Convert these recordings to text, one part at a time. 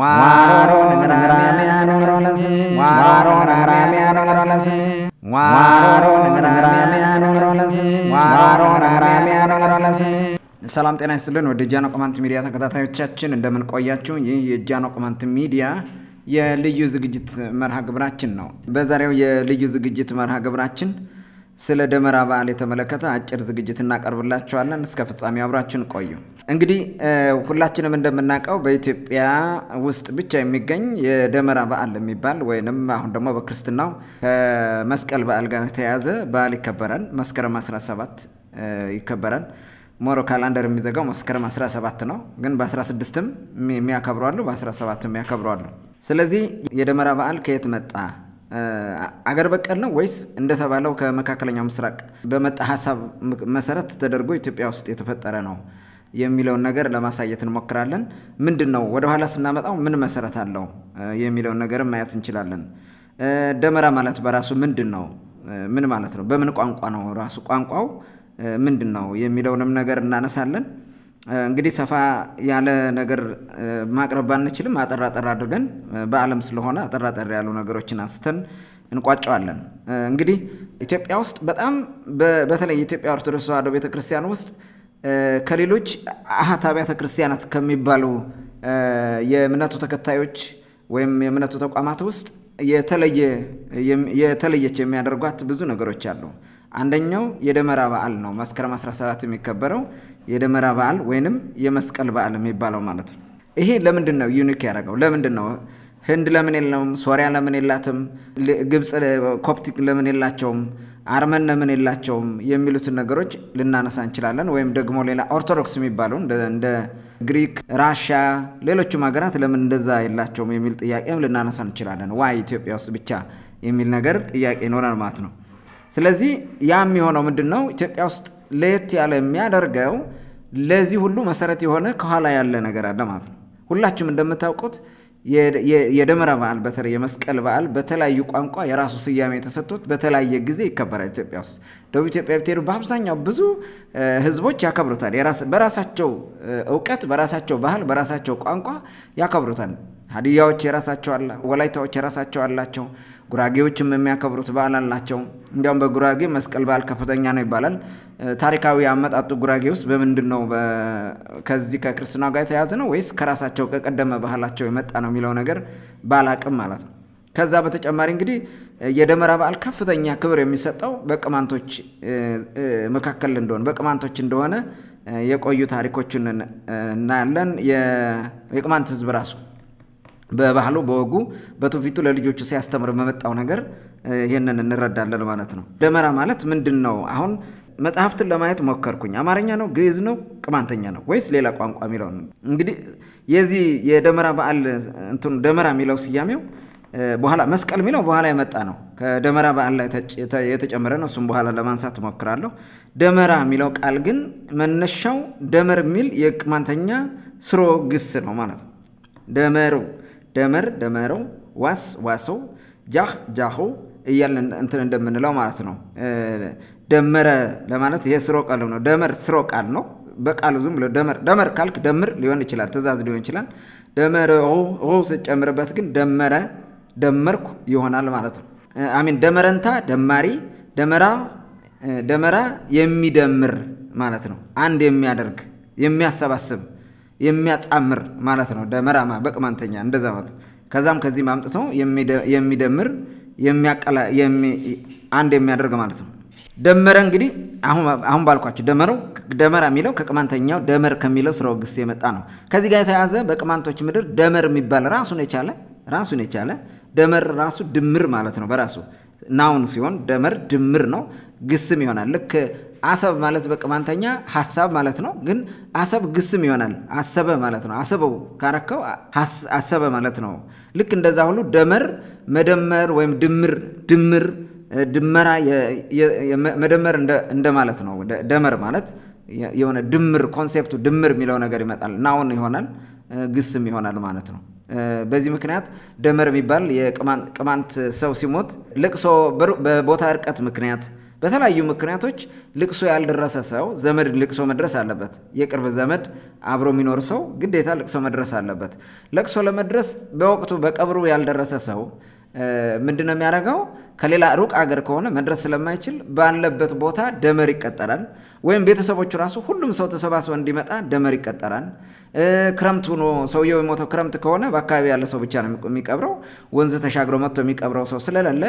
ዋሮሮ ነግራሜ አኖለስንጂ ሰላም ጤና ይስጥልን። ወደ ጃኖ ቅማንት ሚዲያ ተከታታዮቻችን እንደምን ቆያችሁ? ይህ የጃኖ ቅማንት ሚዲያ የልዩ ዝግጅት መርሃ ግብራችን ነው። በዛሬው የልዩ ዝግጅት መርሃ ግብራችን ስለ ደመራ በዓል የተመለከተ አጭር ዝግጅት እናቀርብላችኋለን። እስከ ፍጻሜ አብራችን ቆዩ። እንግዲህ ሁላችንም እንደምናውቀው በኢትዮጵያ ውስጥ ብቻ የሚገኝ የደመራ በዓል የሚባል ወይንም አሁን ደግሞ በክርስትናው ከመስቀል በዓል ጋር የተያያዘ በዓል ይከበራል። መስከረም 17 ይከበራል። ሞሮ ካላንደር የሚዘጋው መስከረም 17 ነው፣ ግን በ16ም የሚያከብሩ አሉ፣ በ17ም የሚያከብሩ ስለዚህ የደመራ በዓል ከየት መጣ? አገር በቀል ነው ወይስ እንደተባለው ከመካከለኛው ምስራቅ በመጣ ሀሳብ መሰረት ተደርጎ ኢትዮጵያ ውስጥ የተፈጠረ ነው? የሚለውን ነገር ለማሳየት እንሞክራለን። ምንድን ነው ወደኋላ ስናመጣው ምን መሰረት አለው የሚለውን ነገር ማየት እንችላለን። ደመራ ማለት በራሱ ምንድን ነው? ምን ማለት ነው? በምን ቋንቋ ነው? ራሱ ቋንቋው ምንድን ነው የሚለውንም ነገር እናነሳለን። እንግዲህ ሰፋ ያለ ነገር ማቅረብ ባንችልም አጠር አጠር አድርገን በዓለም ስለሆነ አጠር አጠር ያሉ ነገሮችን አንስተን እንቋጨዋለን። እንግዲህ ኢትዮጵያ ውስጥ በጣም በተለይ የኢትዮጵያ ኦርቶዶክስ ተዋሕዶ ቤተክርስቲያን ውስጥ ከሌሎች አሃት አብያተ ክርስቲያናት ከሚባሉ የእምነቱ ተከታዮች ወይም የእምነቱ ተቋማት ውስጥ የተለየች የሚያደርጓት ብዙ ነገሮች አሉ። አንደኛው የደመራ በዓል ነው። መስከረም 17 የሚከበረው የደመራ በዓል ወይንም የመስቀል በዓል የሚባለው ማለት ነው። ይሄ ለምንድን ነው ዩኒክ ያደረገው? ለምንድን ነው ህንድ ለምን የለውም? ሶሪያ ለምን የላትም? ግብፅ ኮፕቲክ ለምን የላቸውም? አርመን ነምን የላቸውም የሚሉትን ነገሮች ልናነሳ እንችላለን። ወይም ደግሞ ሌላ ኦርቶዶክስ የሚባሉ እንደ ግሪክ፣ ራሽያ፣ ሌሎችም ሀገራት ለምን እንደዛ የላቸውም የሚል ጥያቄም ልናነሳ እንችላለን። ዋይ ኢትዮጵያ ውስጥ ብቻ የሚል ነገር ጥያቄ ይኖረን ማለት ነው። ስለዚህ ያ የሚሆነው ምንድን ነው? ኢትዮጵያ ውስጥ ለየት ያለ የሚያደርገው ለዚህ ሁሉ መሰረት የሆነ ከኋላ ያለ ነገር አለ ማለት ነው። ሁላችሁም እንደምታውቁት የደመራ በዓል በተለይ የመስቀል በዓል በተለያዩ ቋንቋ የራሱ ስያሜ ተሰጥቶት በተለያየ ጊዜ ይከበራል። ኢትዮጵያ ውስጥ ደቡብ ኢትዮጵያ ብትሄዱ በአብዛኛው ብዙ ህዝቦች ያከብሩታል። በራሳቸው እውቀት፣ በራሳቸው ባህል፣ በራሳቸው ቋንቋ ያከብሩታል። ሀዲያዎች የራሳቸው አላ፣ ወላይታዎች የራሳቸው አላቸው። ጉራጌዎችም የሚያከብሩት በዓል አላቸው። እንዲያውም በጉራጌ መስቀል በዓል ከፍተኛ ነው ይባላል። ታሪካዊ አመጣጡ ጉራጌ ውስጥ በምንድን ነው? ከዚህ ከክርስትናው ጋር የተያዘ ነው ወይስ ከራሳቸው ከቀደመ ባህላቸው የመጣ ነው የሚለው ነገር ባላቅም ማለት ነው። ከዛ በተጨማሪ እንግዲህ የደመራ በዓል ከፍተኛ ክብር የሚሰጠው በቅማንቶች መካከል እንደሆነ በቅማንቶች እንደሆነ የቆዩ ታሪኮችን እናያለን። የቅማንት ህዝብ ራሱ በባህሉ በወጉ በትውፊቱ ለልጆቹ ሲያስተምር በመጣው ነገር ይህንን እንረዳለን ማለት ነው። ደመራ ማለት ምንድን ነው? አሁን መጽሐፍትን ለማየት ሞከርኩኝ። አማርኛ ነው፣ ግዕዝ ነው፣ ቅማንተኛ ነው ወይስ ሌላ ቋንቋ የሚለው እንግዲህ የዚህ የደመራ በዓል እንትኑ ደመራ የሚለው ስያሜው በኋላ መስቀል የሚለው በኋላ የመጣ ነው። ከደመራ በዓል ላይ የተጨመረ ነው። እሱም በኋላ ለማንሳት እሞክራለሁ። ደመራ የሚለው ቃል ግን መነሻው ደመር የሚል የቅማንተኛ ስሮ ግስ ነው ማለት ነው። ደመሩ ደመር ደመረው፣ ዋስ ዋሰው፣ ጃህ ጃኸው እያልን እንትን እንደምንለው ማለት ነው። ደመረ ለማለት ይሄ ስሮ ቃል ነው። ደመር ስሮ ቃል ነው። በቃሉ ዝም ብሎ ደመር ደመር ካልክ ደምር ሊሆን ይችላል፣ ትእዛዝ ሊሆን ይችላል። ደመረ ስጨምርበት ግን ደመረ ደመርኩ ይሆናል ማለት ነው። አሚን ደመረንታ ደማሪ፣ ደመራ ደመራ የሚደምር ማለት ነው። አንድ የሚያደርግ የሚያሰባስብ የሚያጻምር ማለት ነው። ደመራማ በቅማንተኛ እንደዛ ማለት ከዛም ከዚህም ማምጥተው የሚደምር አንድ የሚያደርግ ማለት ነው። ደመረ እንግዲህ አሁን ባልኳቸው ደመረው ደመራ የሚለው ከቅማንተኛው ደመር ከሚለው ስራው ግስ የመጣ ነው። ከዚህ ጋር የተያያዘ በቅማንቶች ምድር ደመር የሚባል ራሱን የቻለ ራሱን የቻለ ደመር ራሱ ድምር ማለት ነው። በራሱ ናውን ሲሆን ደመር ድምር ነው፣ ግስም ይሆናል። ልክ አሰብ ማለት በቅማንተኛ ሀሳብ ማለት ነው። ግን አሰብ ግስም ይሆናል። አሰበ ማለት ነው። አሰበው ካረከው አሰበ ማለት ነው። ልክ እንደዛ ሁሉ ደመር መደመር ወይም ድምር ድምር ድመራ መደመር እንደማለት ነው። ደመር ማለት የሆነ ድምር ኮንሴፕቱ ድምር የሚለው ነገር ይመጣል። ናውን ይሆናል፣ ግስም ይሆናል ማለት ነው። በዚህ ምክንያት ደመር የሚባል የቅማንት ሰው ሲሞት ለቅሶ በቦታ እርቀት ምክንያት በተለያዩ ምክንያቶች ልቅሶ ያልደረሰ ሰው ዘመድ ልቅሶ መድረስ አለበት። የቅርብ ዘመድ አብሮ የሚኖር ሰው ግዴታ ልቅሶ መድረስ አለበት። ለቅሶ ለመድረስ በወቅቱ በቀብሩ ያልደረሰ ሰው ምንድን ነው የሚያደርገው? ከሌላ ሩቅ አገር ከሆነ መድረስ ስለማይችል ባለበት ቦታ ደመር ይቀጠራል። ወይም ቤተሰቦቹ ራሱ ሁሉም ሰው ተሰባስበ እንዲመጣ ደመር ይቀጠራል። ክረምቱ ሆኖ ሰውየው የሞተው ክረምት ከሆነ በአካባቢ ያለ ሰው ብቻ ነው የሚቀብረው። ወንዝ ተሻግሮ መጥቶ የሚቀብረው ሰው ስለሌለ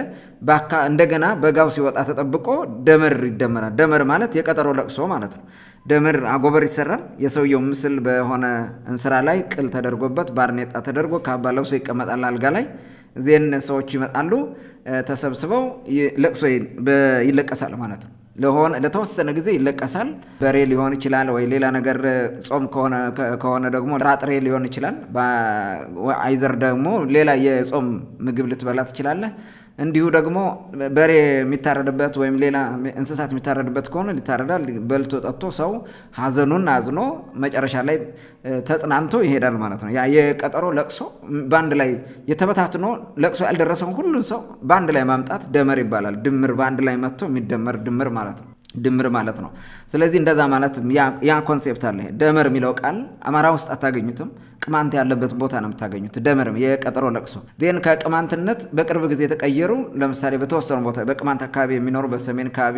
እንደገና በጋው ሲወጣ ተጠብቆ ደመር ይደመራል። ደመር ማለት የቀጠሮ ለቅሶ ማለት ነው። ደመር አጎበር ይሰራል። የሰውየው ምስል በሆነ እንስራ ላይ ቅል ተደርጎበት ባርኔጣ ተደርጎ ካባ ለብሶ ይቀመጣል አልጋ ላይ። ዜን ሰዎች ይመጣሉ ተሰብስበው ለቅሶ ይለቀሳል ማለት ነው። ለሆነ ለተወሰነ ጊዜ ይለቀሳል። በሬ ሊሆን ይችላል ወይ ሌላ ነገር፣ ጾም ከሆነ ደግሞ ጥራጥሬ ሊሆን ይችላል። አይዘር ደግሞ ሌላ የጾም ምግብ ልትበላ ትችላለህ። እንዲሁ ደግሞ በሬ የሚታረድበት ወይም ሌላ እንስሳት የሚታረድበት ከሆነ ሊታረዳል። በልቶ ጠጥቶ ሰው ሀዘኑን አዝኖ መጨረሻ ላይ ተጽናንቶ ይሄዳል ማለት ነው። ያ የቀጠሮ ለቅሶ በአንድ ላይ የተበታትኖ ለቅሶ ያልደረሰውን ሁሉን ሰው በአንድ ላይ ማምጣት ደመር ይባላል። ድምር በአንድ ላይ መጥቶ የሚደመር ድምር ማለት ነው። ድምር ማለት ነው። ስለዚህ እንደዛ ማለት ያ ኮንሴፕት አለ። ደመር የሚለው ቃል አማራ ውስጥ አታገኙትም። ቅማንት ያለበት ቦታ ነው የምታገኙት። ደመር የቀጠሮ ለቅሶ ን ከቅማንትነት በቅርብ ጊዜ የተቀየሩ ለምሳሌ በተወሰኑ ቦታ በቅማንት አካባቢ የሚኖሩ በሰሜን አካባቢ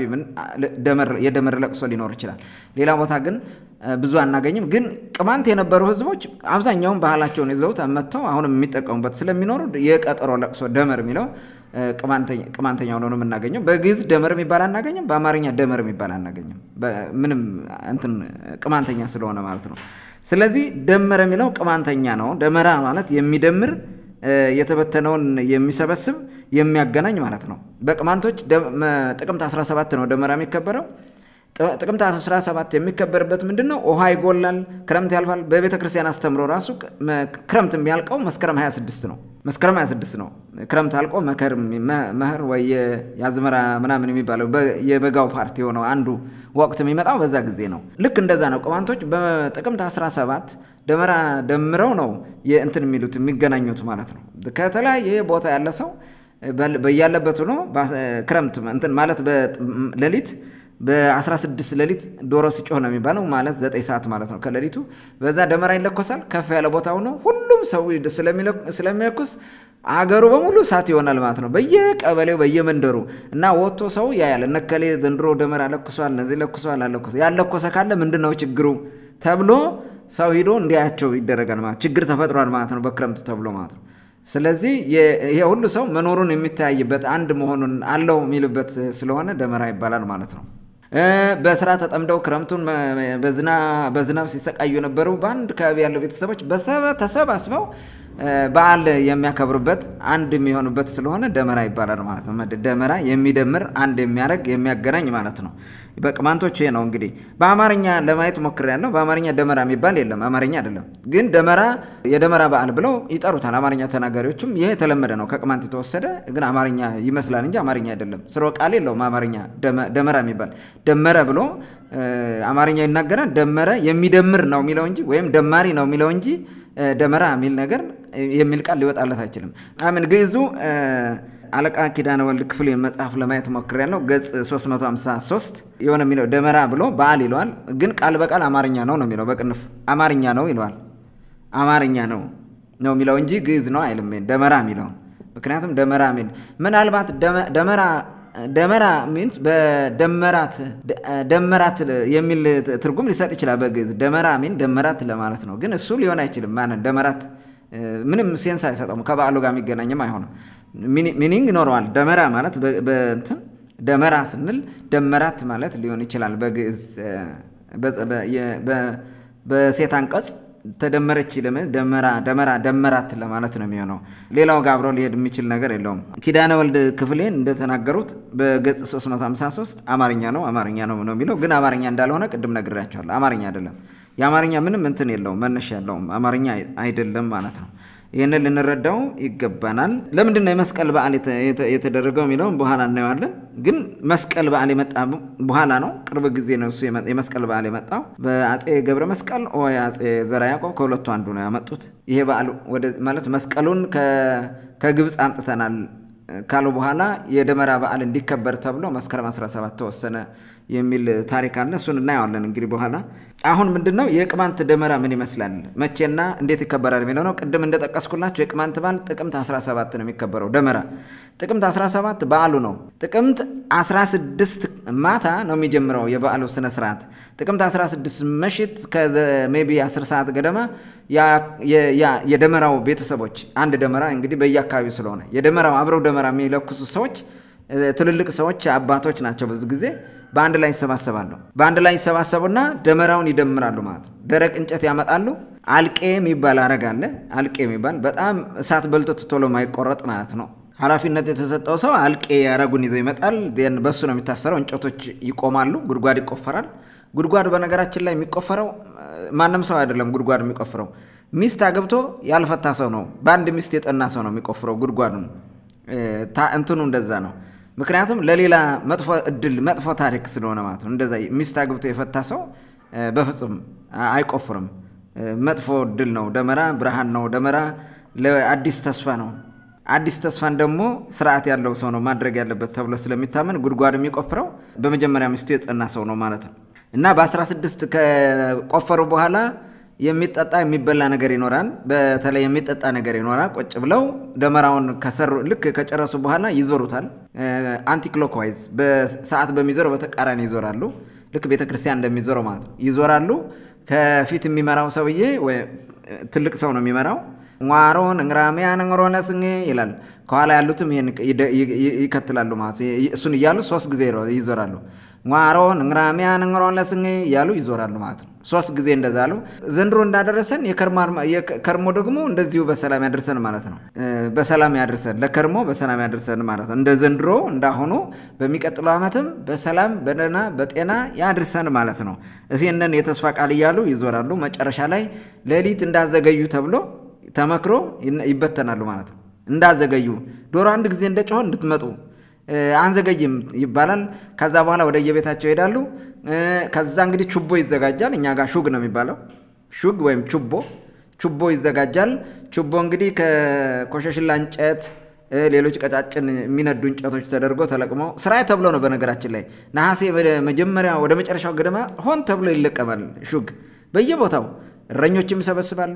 የደመር ለቅሶ ሊኖር ይችላል። ሌላ ቦታ ግን ብዙ አናገኝም። ግን ቅማንት የነበሩ ህዝቦች አብዛኛውን ባህላቸውን ይዘውት መጥተው አሁንም የሚጠቀሙበት ስለሚኖሩ የቀጠሮ ለቅሶ ደመር የሚለው ቅማንተኛ ሆኖ ነው የምናገኘው። በግዕዝ ደመር የሚባል አናገኝም። በአማርኛ ደመር የሚባል አናገኝም። ምንም እንትን ቅማንተኛ ስለሆነ ማለት ነው። ስለዚህ ደመረ የሚለው ቅማንተኛ ነው። ደመራ ማለት የሚደምር የተበተነውን የሚሰበስብ የሚያገናኝ ማለት ነው። በቅማንቶች ጥቅምት 17 ነው ደመራ የሚከበረው። ጥቅምት 17 የሚከበርበት ምንድን ነው? ውሃ ይጎላል፣ ክረምት ያልፋል። በቤተ ክርስቲያን አስተምሮ ራሱ ክረምት የሚያልቀው መስከረም 26 ነው። መስከረም 26 ነው ክረምት አልቆ መከር መኸር ወይ የአዝመራ ምናምን የሚባለው የበጋው ፓርቲ የሆነው አንዱ ወቅት የሚመጣው በዛ ጊዜ ነው። ልክ እንደዛ ነው። ቅማንቶች በጥቅምት 17 ደመራ ደምረው ነው የእንትን የሚሉት የሚገናኙት ማለት ነው። ከተለያየ ቦታ ያለ ሰው በያለበት ሆኖ ክረምት እንትን ማለት ሌሊት በ16 ሌሊት ዶሮ ሲጮህ ነው የሚባለው። ማለት 9 ሰዓት ማለት ነው ከሌሊቱ። በዛ ደመራ ይለኮሳል። ከፍ ያለ ቦታ ሆኖ ሁሉም ሰው ስለሚለኩስ አገሩ በሙሉ እሳት ይሆናል ማለት ነው። በየቀበሌው በየመንደሩ እና ወጥቶ ሰው ያያል። እነከሌ ዘንድሮ ደመራ ለኩሷል፣ እነዚህ ለኩሷል፣ አለኩሰ ያለኮሰ ካለ ምንድን ነው ችግሩ ተብሎ ሰው ሂዶ እንዲያያቸው ይደረጋል ማለት ችግር ተፈጥሯል ማለት ነው በክረምት ተብሎ ማለት ነው። ስለዚህ ይሄ ሁሉ ሰው መኖሩን የሚታይበት አንድ መሆኑን አለው የሚልበት ስለሆነ ደመራ ይባላል ማለት ነው። በስራ ተጠምደው ክረምቱን በዝናብ ሲሰቃዩ የነበሩ በአንድ አካባቢ ያለው ቤተሰቦች በሰበ ተሰባስበው በዓል የሚያከብሩበት አንድ የሚሆኑበት ስለሆነ ደመራ ይባላል ማለት ነው። ደመራ የሚደምር አንድ የሚያደርግ የሚያገናኝ ማለት ነው። በቅማንቶች ይሄ ነው እንግዲህ በአማርኛ ለማየት ሞክሬያለሁ። በአማርኛ ደመራ የሚባል የለም፣ አማርኛ አይደለም። ግን ደመራ የደመራ በዓል ብለው ይጠሩታል አማርኛ ተናጋሪዎችም። ይሄ የተለመደ ነው፣ ከቅማንት የተወሰደ ግን አማርኛ ይመስላል እንጂ አማርኛ አይደለም። ስርወ ቃል የለውም አማርኛ ደመራ የሚባል ደመረ ብሎ አማርኛ ይናገራል። ደመረ የሚደምር ነው የሚለው እንጂ ወይም ደማሪ ነው የሚለው እንጂ ደመራ የሚል ነገር የሚል ቃል ሊወጣለት አይችልም። አሜን ግዙ አለቃ ኪዳነ ወልድ ክፍል መጽሐፍ ለማየት ሞክሬያለሁ። ገጽ 353 የሆነ የሚለው ደመራ ብሎ በዓል ይለዋል፣ ግን ቃል በቃል አማርኛ ነው ነው የሚለው በቅንፍ አማርኛ ነው ይለዋል። አማርኛ ነው ነው የሚለው እንጂ ግዕዝ ነው አይልም ደመራ የሚለውን ምክንያቱም ደመራ ሚል ምናልባት ደመራ ደመራ ሚንስ በደመራት ደመራት የሚል ትርጉም ሊሰጥ ይችላል። በግዕዝ ደመራ ሚን ደመራት ለማለት ነው። ግን እሱ ሊሆን አይችልም። ማንን ደመራት ምንም ሴንስ አይሰጠውም። ከበዓሉ ጋር የሚገናኝም አይሆንም። ሚኒንግ ይኖረዋል። ደመራ ማለት በእንትን ደመራ ስንል ደመራት ማለት ሊሆን ይችላል። በግዕዝ በሴት አንቀጽ ተደመረች ደመራ ደመራ ደመራት ለማለት ነው የሚሆነው። ሌላው ጋር አብሮ ሊሄድ የሚችል ነገር የለውም። ኪዳነ ወልድ ክፍሌ እንደተናገሩት በገጽ 353 አማርኛ ነው አማርኛ ነው ነው የሚለው ግን አማርኛ እንዳልሆነ ቅድም ነግሬያቸዋለሁ። አማርኛ አይደለም። የአማርኛ ምንም እንትን የለውም መነሻ የለውም። አማርኛ አይደለም ማለት ነው። ይህንን ልንረዳው ይገባናል። ለምንድን ነው የመስቀል በዓል የተደረገው የሚለውን በኋላ እናየዋለን። ግን መስቀል በዓል የመጣ በኋላ ነው፣ ቅርብ ጊዜ ነው እሱ የመስቀል በዓል የመጣው በአጼ ገብረ መስቀል ወይ አጼ ዘርዓ ያዕቆብ ከሁለቱ አንዱ ነው ያመጡት። ይሄ በዓል ማለት መስቀሉን ከግብፅ አምጥተናል ካሉ በኋላ የደመራ በዓል እንዲከበር ተብሎ መስከረም 17 ተወሰነ። የሚል ታሪክ አለ። እሱን እናየዋለን እንግዲህ በኋላ። አሁን ምንድን ነው የቅማንት ደመራ ምን ይመስላል፣ መቼና እንዴት ይከበራል የሚለው ነው። ቅድም እንደጠቀስኩላቸው የቅማንት በዓል ጥቅምት 17 ነው የሚከበረው። ደመራ ጥቅምት 17 በዓሉ ነው። ጥቅምት 16 ማታ ነው የሚጀምረው የበዓሉ ስነስርዓት። ጥቅምት 16 መሽት ከቢ 10 ሰዓት ገደማ የደመራው ቤተሰቦች አንድ ደመራ እንግዲህ በየአካባቢው ስለሆነ የደመራው አብረው ደመራ የሚለኩሱ ሰዎች ትልልቅ ሰዎች አባቶች ናቸው ብዙ ጊዜ በአንድ ላይ ይሰባሰባሉ። በአንድ ላይ ይሰባሰቡና ደመራውን ይደምራሉ ማለት ነው። ደረቅ እንጨት ያመጣሉ። አልቄ የሚባል አረግ አለ። አልቄ የሚባል በጣም እሳት በልቶ ትቶሎ ማይቆረጥ ማለት ነው። ኃላፊነት የተሰጠው ሰው አልቄ አረጉን ይዞ ይመጣል። በሱ ነው የሚታሰረው። እንጨቶች ይቆማሉ። ጉድጓድ ይቆፈራል። ጉድጓድ በነገራችን ላይ የሚቆፈረው ማንም ሰው አይደለም። ጉድጓድ የሚቆፍረው ሚስት አገብቶ ያልፈታ ሰው ነው። በአንድ ሚስት የጠና ሰው ነው የሚቆፍረው ጉድጓዱን። እንትኑ እንደዛ ነው። ምክንያቱም ለሌላ መጥፎ እድል መጥፎ ታሪክ ስለሆነ ማለት ነው። እንደዛ ሚስት አግብቶ የፈታ ሰው በፍጹም አይቆፍርም። መጥፎ እድል ነው፣ ደመራ ብርሃን ነው፣ ደመራ ለአዲስ ተስፋ ነው። አዲስ ተስፋን ደግሞ ስርዓት ያለው ሰው ነው ማድረግ ያለበት ተብሎ ስለሚታመን ጉድጓድ የሚቆፍረው በመጀመሪያ ሚስቱ የጸና ሰው ነው ማለት ነው እና በ16 ከቆፈሩ በኋላ የሚጠጣ የሚበላ ነገር ይኖራል። በተለይ የሚጠጣ ነገር ይኖራል። ቁጭ ብለው ደመራውን ከሰሩ ልክ ከጨረሱ በኋላ ይዞሩታል። አንቲክሎክዋይዝ በሰዓት በሚዞር በተቃራኒ ይዞራሉ። ልክ ቤተ ክርስቲያን እንደሚዞረው ማለት ነው። ይዞራሉ። ከፊት የሚመራው ሰውዬ ትልቅ ሰው ነው የሚመራው። ዋሮን እንግራሚያን እንሮነስ ይላል። ከኋላ ያሉትም ይህን ይከትላሉ ማለት እሱን እያሉ ሶስት ጊዜ ይዞራሉ። ዋሮ ንግራሚያ እንግሮን ለስኝ እያሉ ይዞራሉ ማለት ነው። ሶስት ጊዜ እንደዛ አሉ። ዘንድሮ እንዳደረሰን የከርሞ ደግሞ እንደዚሁ በሰላም ያደርሰን ማለት ነው። በሰላም ያደርሰን፣ ለከርሞ በሰላም ያደርሰን ማለት ነው። እንደ ዘንድሮ እንዳሆኑ በሚቀጥለው ዓመትም በሰላም በደህና በጤና ያድርሰን ማለት ነው። ይህንን የተስፋ ቃል እያሉ ይዞራሉ። መጨረሻ ላይ ሌሊት እንዳዘገዩ ተብሎ ተመክሮ ይበተናሉ ማለት ነው። እንዳዘገዩ ዶሮ አንድ ጊዜ እንደጮኸ እንድትመጡ አንዘገይም ይባላል። ከዛ በኋላ ወደ የቤታቸው ይሄዳሉ። ከዛ እንግዲህ ችቦ ይዘጋጃል። እኛ ጋር ሹግ ነው የሚባለው። ሹግ ወይም ችቦ ችቦ ይዘጋጃል። ችቦ እንግዲህ ከኮሸሽላ እንጨት፣ ሌሎች ቀጫጭን የሚነዱ እንጨቶች ተደርጎ ተለቅሞ ስራይ ተብሎ ነው። በነገራችን ላይ ነሐሴ መጀመሪያ ወደ መጨረሻው ገደማ ሆን ተብሎ ይለቀማል ሹግ በየቦታው እረኞችም ይሰበስባሉ።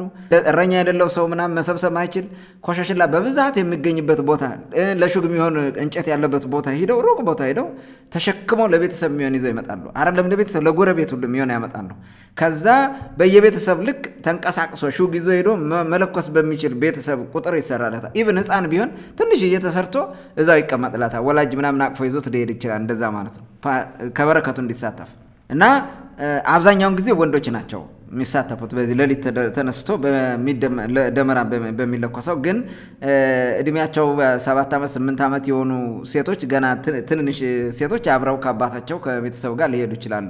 እረኛ የሌለው ሰው ምናምን መሰብሰብ ማይችል ኮሻሽላ በብዛት የሚገኝበት ቦታ ለሹግ የሚሆን እንጨት ያለበት ቦታ ሂደው ሩቅ ቦታ ሂደው ተሸክመው ለቤተሰብ የሚሆን ይዘው ይመጣሉ። አይደለም ለቤተሰብ ለጎረቤት ሁሉ የሚሆን ያመጣሉ። ከዛ በየቤተሰብ ልክ ተንቀሳቅሶ ሹግ ይዞ ሄዶ መለኮስ በሚችል ቤተሰብ ቁጥር ይሰራለታል። ኢቭን ህፃን ቢሆን ትንሽ ተሰርቶ እዛው ይቀመጥላታል። ወላጅ ምናምን አቅፎ ይዞት ሊሄድ ይችላል። እንደዛ ማለት ነው ከበረከቱ እንዲሳተፍ እና አብዛኛውን ጊዜ ወንዶች ናቸው የሚሳተፉት በዚህ ሌሊት ተነስቶ ደመራ በሚለኮሰው ግን እድሜያቸው ሰባት ዓመት ስምንት ዓመት የሆኑ ሴቶች ገና ትንንሽ ሴቶች አብረው ከአባታቸው ከቤተሰቡ ጋር ሊሄዱ ይችላሉ።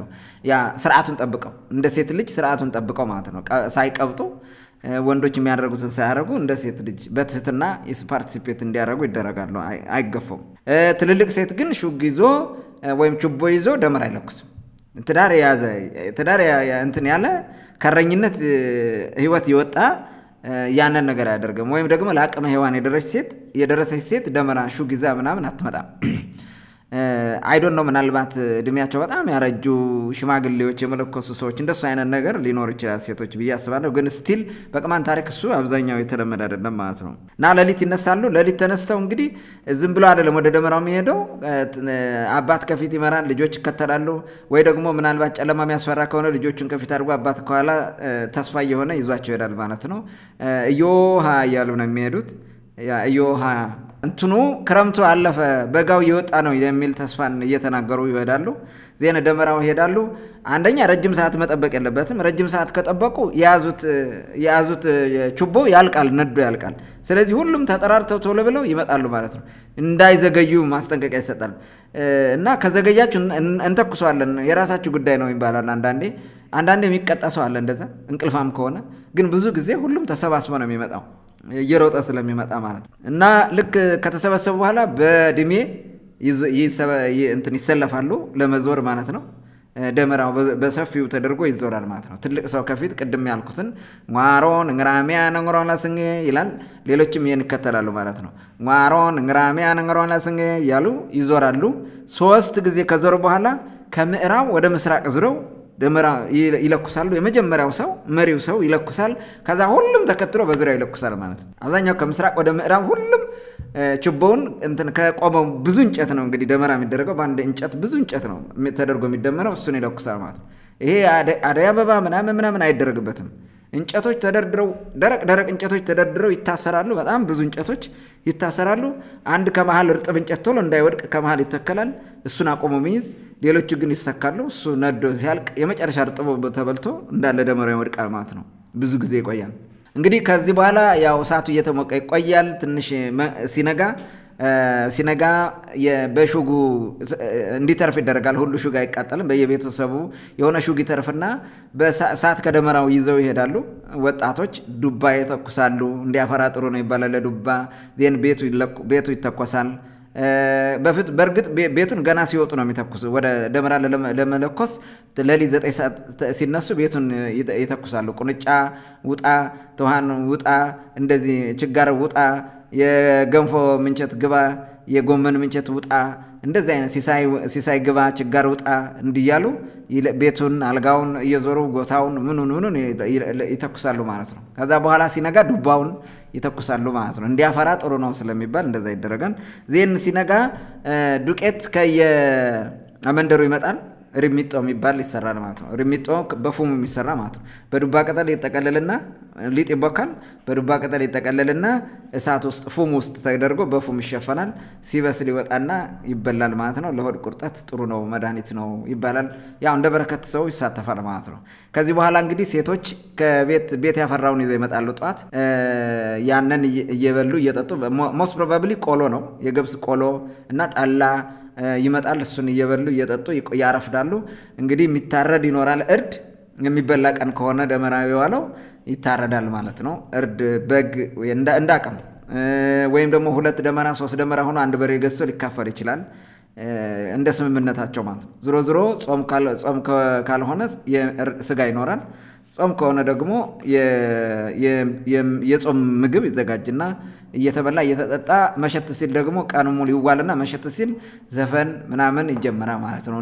ያ ስርዓቱን ጠብቀው እንደ ሴት ልጅ ስርዓቱን ጠብቀው ማለት ነው። ሳይቀብጡ ወንዶች የሚያደርጉትን ሳያደርጉ እንደ ሴት ልጅ በትህትና ፓርቲሲፔት እንዲያደርጉ ይደረጋሉ። አይገፉም። ትልልቅ ሴት ግን ሹግ ይዞ ወይም ችቦ ይዞ ደመራ አይለኩስም። ትዳር የያዘ ትዳር እንትን ያለ ከረኝነት ህይወት የወጣ ያንን ነገር አያደርግም። ወይም ደግሞ ለአቅመ ሔዋን የደረሰች ሴት የደረሰች ሴት ደመና ሹ ጊዛ ምናምን አትመጣም። አይዶን ነው ምናልባት እድሜያቸው በጣም ያረጁ ሽማግሌዎች የመለኮሱ ሰዎች እንደሱ አይነት ነገር ሊኖር ይችላል ሴቶች ብዬ አስባለሁ። ግን ስቲል በቅማን ታሪክ እሱ አብዛኛው የተለመደ አይደለም ማለት ነው እና ሌሊት ይነሳሉ። ሌሊት ተነስተው እንግዲህ ዝም ብሎ አይደለም ወደ ደመራው የሚሄደው። አባት ከፊት ይመራል፣ ልጆች ይከተላሉ። ወይ ደግሞ ምናልባት ጨለማ የሚያስፈራ ከሆነ ልጆቹን ከፊት አድርጎ አባት ከኋላ ተስፋ እየሆነ ይዟቸው ይሄዳል ማለት ነው። እዮሃ እያሉ ነው የሚሄዱት። እዮሃ እንትኑ ክረምቱ አለፈ በጋው እየወጣ ነው የሚል ተስፋን እየተናገሩ ይሄዳሉ። ዜነ ደመራው ይሄዳሉ። አንደኛ ረጅም ሰዓት መጠበቅ የለበትም። ረጅም ሰዓት ከጠበቁ የያዙት ችቦ ያልቃል፣ ነዶ ያልቃል። ስለዚህ ሁሉም ተጠራርተው ቶሎ ብለው ይመጣሉ ማለት ነው። እንዳይዘገዩ ማስጠንቀቂያ ይሰጣል እና ከዘገያችሁ እንተኩሰዋለን፣ የራሳችሁ ጉዳይ ነው ይባላል። አንዳንዴ አንዳንዴ የሚቀጣ ሰው አለ እንደዛ እንቅልፋም ከሆነ ግን ብዙ ጊዜ ሁሉም ተሰባስበ ነው የሚመጣው። እየሮጠ ስለሚመጣ ማለት ነው። እና ልክ ከተሰበሰቡ በኋላ በድሜ እንትን ይሰለፋሉ ለመዞር ማለት ነው። ደመራው በሰፊው ተደርጎ ይዞራል ማለት ነው። ትልቅ ሰው ከፊት ቅድም ያልኩትን ሟሮን እንግራሚያ ነንግሮ ላስንጌ ይላል። ሌሎችም ይህን ይከተላሉ ማለት ነው። ሟሮን እንግራሚያ ነንግሮ ላስንጌ እያሉ ይዞራሉ። ሶስት ጊዜ ከዞሩ በኋላ ከምዕራብ ወደ ምስራቅ ዙረው ደመራ ይለኩሳሉ። የመጀመሪያው ሰው መሪው ሰው ይለኩሳል። ከዛ ሁሉም ተከትሎ በዙሪያው ይለኩሳል ማለት ነው። አብዛኛው ከምስራቅ ወደ ምዕራብ ሁሉም ችቦውን እንትን ከቆመው ብዙ እንጨት ነው እንግዲህ ደመራ የሚደረገው በአንድ እንጨት ብዙ እንጨት ነው ተደርጎ የሚደመረው እሱን ይለኩሳል ማለት ነው። ይሄ አደይ አበባ ምናምን ምናምን አይደረግበትም። እንጨቶች ተደርድረው ደረቅ ደረቅ እንጨቶች ተደርድረው ይታሰራሉ። በጣም ብዙ እንጨቶች ይታሰራሉ። አንድ ከመሃል እርጥብ እንጨት ቶሎ እንዳይወድቅ ከመሃል ይተከላል። እሱን አቆሞ ሚይዝ፣ ሌሎቹ ግን ይሰካሉ። እሱ ነዶ ሲያልቅ የመጨረሻ እርጥቦ ተበልቶ እንዳለ ደመራ ይወድቃል ማለት ነው። ብዙ ጊዜ ይቆያል። እንግዲህ ከዚህ በኋላ ያው እሳቱ እየተሞቀ ይቆያል። ትንሽ ሲነጋ ሲነጋ በሹጉ እንዲተርፍ ይደረጋል። ሁሉ ሹግ አይቃጠልም። በየቤተሰቡ የሆነ ሹግ ይተርፍና በእሳት ከደመራው ይዘው ይሄዳሉ። ወጣቶች ዱባ ይተኩሳሉ። እንዲያፈራ ጥሩ ነው ይባላል ለዱባ ዜን ቤቱ ይተኮሳል። በፊት በእርግጥ ቤቱን ገና ሲወጡ ነው የሚተኩሱ። ወደ ደመራ ለመለኮስ ሌሊት ዘጠኝ ሰዓት ሲነሱ ቤቱን ይተኩሳሉ። ቁንጫ ውጣ፣ ትኋን ውጣ፣ እንደዚህ ችጋር ውጣ የገንፎ ምንቸት ግባ፣ የጎመን ምንቸት ውጣ፣ እንደዚህ አይነት ሲሳይ ግባ፣ ችጋር ውጣ እንዲያሉ ቤቱን አልጋውን እየዞሩ ጎታውን ምኑን ምኑን ይተኩሳሉ ማለት ነው። ከዛ በኋላ ሲነጋ ዱባውን ይተኩሳሉ ማለት ነው። እንዲያፈራ ጥሩ ነው ስለሚባል እንደዛ ይደረጋል። ዜን ሲነጋ ዱቄት ከየመንደሩ ይመጣል። ሪሚጦ የሚባል ይሰራል ማለት ነው። ሪሚጦ በፉሙ የሚሰራ ማለት ነው። በዱባ ቅጠል ይጠቀለልና ሊጥ ይቦካል። በዱባ ቅጠል ይጠቀለልና እሳት ውስጥ ፉም ውስጥ ተደርጎ በፉም ይሸፈናል። ሲበስል ይወጣና ይበላል ማለት ነው። ለሆድ ቁርጠት ጥሩ ነው፣ መድኃኒት ነው ይባላል። ያው እንደ በረከት ሰው ይሳተፋል ማለት ነው። ከዚህ በኋላ እንግዲህ ሴቶች ከቤት ቤት ያፈራውን ይዘው ይመጣሉ። ጠዋት ያንን እየበሉ እየጠጡ ሞስት ፕሮባብሊ ቆሎ ነው የገብስ ቆሎ እና ጠላ ይመጣል። እሱን እየበሉ እየጠጡ ያረፍዳሉ። እንግዲህ የሚታረድ ይኖራል። እርድ የሚበላ ቀን ከሆነ ደመራ ዋለው ይታረዳል ማለት ነው። እርድ በግ እንደ አቅም ወይም ደግሞ ሁለት ደመራ ሶስት ደመራ ሆኖ አንድ በሬ ገዝቶ ሊካፈል ይችላል። እንደ ስምምነታቸው ማለት ነው። ዝሮ ዝሮ ጾም ካልሆነ ስጋ ይኖራል። ጾም ከሆነ ደግሞ የጾም ምግብ ይዘጋጅና እየተበላ እየተጠጣ መሸት ሲል ደግሞ ቀኑ ሙሉ ይዋልና መሸት ሲል ዘፈን ምናምን ይጀመራል ማለት ነው።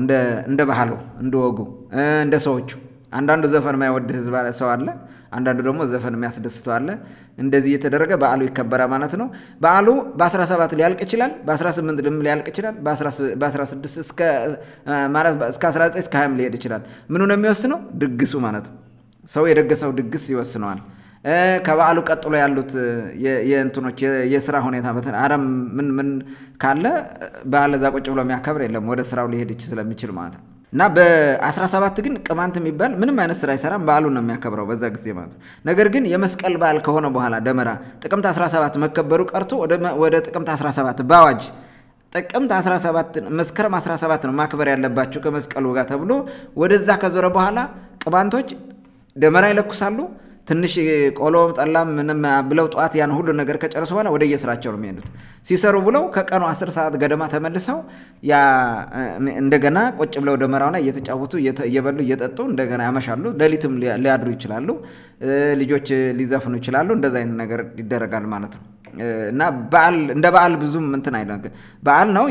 እንደ ባህሉ፣ እንደ ወጉ፣ እንደ ሰዎቹ። አንዳንዱ ዘፈን የማይወድ ህዝብ ሰው አለ። አንዳንዱ ደግሞ ዘፈን የሚያስደስተው አለ። እንደዚህ እየተደረገ በዓሉ ይከበራል ማለት ነው። በዓሉ በ17 ሊያልቅ ይችላል፣ በ18 ድም ሊያልቅ ይችላል፣ በ16 እስከ 19 እስከ 20 ሊሄድ ይችላል። ምኑ ነው የሚወስነው? ድግሱ ማለት ነው። ሰው የደገሰው ድግስ ይወስነዋል። ከበዓሉ ቀጥሎ ያሉት የእንትኖች የስራ ሁኔታ አረም ምን ምን ካለ በዓል እዛ ቁጭ ብሎ የሚያከብር የለም ወደ ስራው ሊሄድ ስለሚችል ማለት ነው። እና በ17 ግን ቅማንት የሚባል ምንም አይነት ስራ አይሰራም። በዓሉን ነው የሚያከብረው በዛ ጊዜ ማለት ነው። ነገር ግን የመስቀል በዓል ከሆነ በኋላ ደመራ ጥቅምት 17 መከበሩ ቀርቶ ወደ ጥቅምት 17 በአዋጅ ጥቅምት 17 መስከረም 17 ነው ማክበር ያለባቸው ከመስቀሉ ጋር ተብሎ ወደዛ ከዞረ በኋላ ቅማንቶች ደመራ ይለኩሳሉ። ትንሽ ቆሎም ጠላም ምንም ብለው ጠዋት ያን ሁሉ ነገር ከጨረሱ በኋላ ወደ የስራቸው ነው የሚሄዱት። ሲሰሩ ብለው ከቀኑ አስር ሰዓት ገደማ ተመልሰው እንደገና ቁጭ ብለው ወደ መራውና እየተጫወቱ እየበሉ እየጠጡ እንደገና ያመሻሉ። ሌሊትም ሊያድሩ ይችላሉ። ልጆች ሊዘፍኑ ይችላሉ። እንደዛ አይነት ነገር ይደረጋል ማለት ነው። እና በዓል እንደ በዓል ብዙም እንትን አይነ በዓል ነው።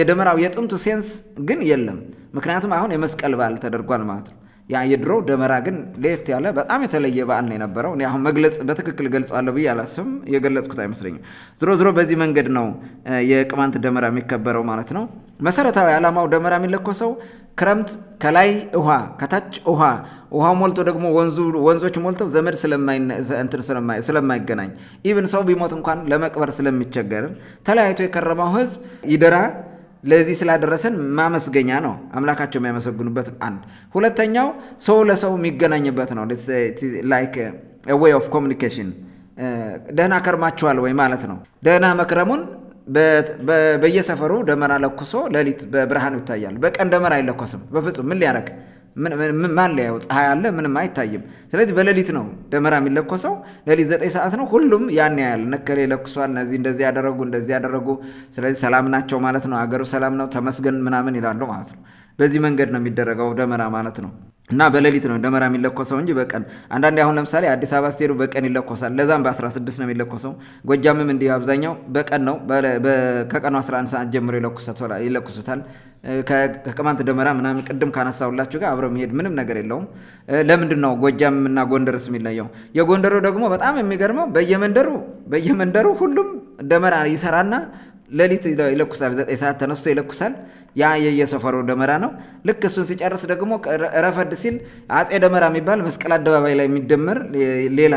የደመራው የጥንቱ ሴንስ ግን የለም። ምክንያቱም አሁን የመስቀል በዓል ተደርጓል ማለት ነው። ያ የድሮ ደመራ ግን ለየት ያለ በጣም የተለየ በዓል ነው የነበረው። እኔ አሁን መግለጽ በትክክል ገልጸዋለሁ ብዬ አላስብም። የገለጽኩት አይመስለኝም። ዝሮ ዝሮ በዚህ መንገድ ነው የቅማንት ደመራ የሚከበረው ማለት ነው። መሰረታዊ ዓላማው ደመራ የሚለኮሰው ክረምት ከላይ ውሃ ከታች ውሃ ውሃ ሞልቶ ደግሞ ወንዞች ሞልተው ዘመድ ስለማይገናኝ ኢብን ሰው ቢሞት እንኳን ለመቅበር ስለሚቸገር ተለያይቶ የከረመው ህዝብ ይደራ ለዚህ ስላደረሰን ማመስገኛ ነው። አምላካቸው የሚያመሰግኑበት አንድ። ሁለተኛው ሰው ለሰው የሚገናኝበት ነው። ላይክ ዌይ ኦፍ ኮሚኒኬሽን ደህና ከርማችኋል ወይ ማለት ነው። ደህና መክረሙን በየሰፈሩ ደመራ ለኩሶ ሌሊት በብርሃኑ ይታያል። በቀን ደመራ አይለኮስም በፍጹም ምን ሊያደርግ ማን ሊያየው? ፀሐይ አለ፣ ምንም አይታይም። ስለዚህ በሌሊት ነው ደመራ የሚለኮሰው። ሌሊት ዘጠኝ ሰዓት ነው። ሁሉም ያን ያያል። ነከሌ ለኩሷል፣ እነዚህ እንደዚህ ያደረጉ እንደዚህ ያደረጉ። ስለዚህ ሰላም ናቸው ማለት ነው። አገሩ ሰላም ነው፣ ተመስገን ምናምን ይላሉ ማለት ነው። በዚህ መንገድ ነው የሚደረገው ደመራ ማለት ነው። እና በሌሊት ነው ደመራ የሚለኮሰው እንጂ በቀን አንዳንዴ አሁን ለምሳሌ አዲስ አበባ ስትሄዱ በቀን ይለኮሳል። ለዛም በ16 ነው የሚለኮሰው። ጎጃምም እንዲሁ አብዛኛው በቀን ነው። ከቀኑ 11 ሰዓት ጀምሮ ይለኩሱታል። ከቅማንት ደመራ ምናምን ቅድም ካነሳሁላችሁ ጋር አብረ መሄድ ምንም ነገር የለውም። ለምንድን ነው ጎጃም እና ጎንደርስ የሚለየው? የጎንደሩ ደግሞ በጣም የሚገርመው በየመንደሩ በየመንደሩ ሁሉም ደመራ ይሰራና ሌሊት ይለኩሳል። ዘጠኝ ሰዓት ተነስቶ ይለኩሳል። ያ የየሰፈሩ ደመራ ነው። ልክ እሱን ሲጨርስ ደግሞ ረፈድ ሲል አፄ ደመራ የሚባል መስቀል አደባባይ ላይ የሚደመር ሌላ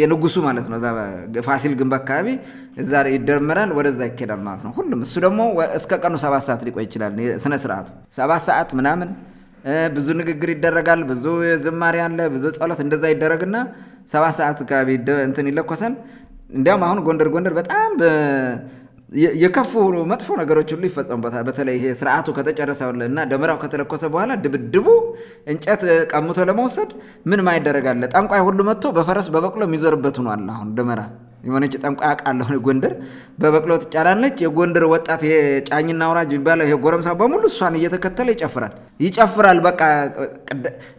የንጉሱ ማለት ነው። ፋሲል ግንብ አካባቢ እዛ ይደመራል፣ ወደዛ ይኬዳል ማለት ነው። ሁሉም እሱ ደግሞ እስከ ቀኑ ሰባት ሰዓት ሊቆይ ይችላል። ስነ ስርዓቱ ሰባት ሰዓት ምናምን ብዙ ንግግር ይደረጋል፣ ብዙ ዝማሬ አለ፣ ብዙ ጸሎት እንደዛ ይደረግና ሰባት ሰዓት አካባቢ እንትን ይለኮሰን። እንዲያውም አሁን ጎንደር ጎንደር በጣም የከፉ መጥፎ ነገሮች ሁሉ ይፈጸሙበታል። በተለይ ይሄ ስርዓቱ ከተጨረሰ እና ደመራው ከተለኮሰ በኋላ ድብድቡ እንጨት ቀምቶ ለመውሰድ ምን ማይደረግ ጠንቋይ ሁሉ መጥቶ በፈረስ በበቅሎ የሚዞርበት ሆኗል። አሁን ደመራ የሆነች ጠንቋይ አውቃለሁ ጎንደር በበቅሎ ትጫላለች። የጎንደር ወጣት የጫኝና አውራጅ የሚባለው ይሄ ጎረምሳ በሙሉ እሷን እየተከተለ ይጨፍራል ይጨፍራል። በቃ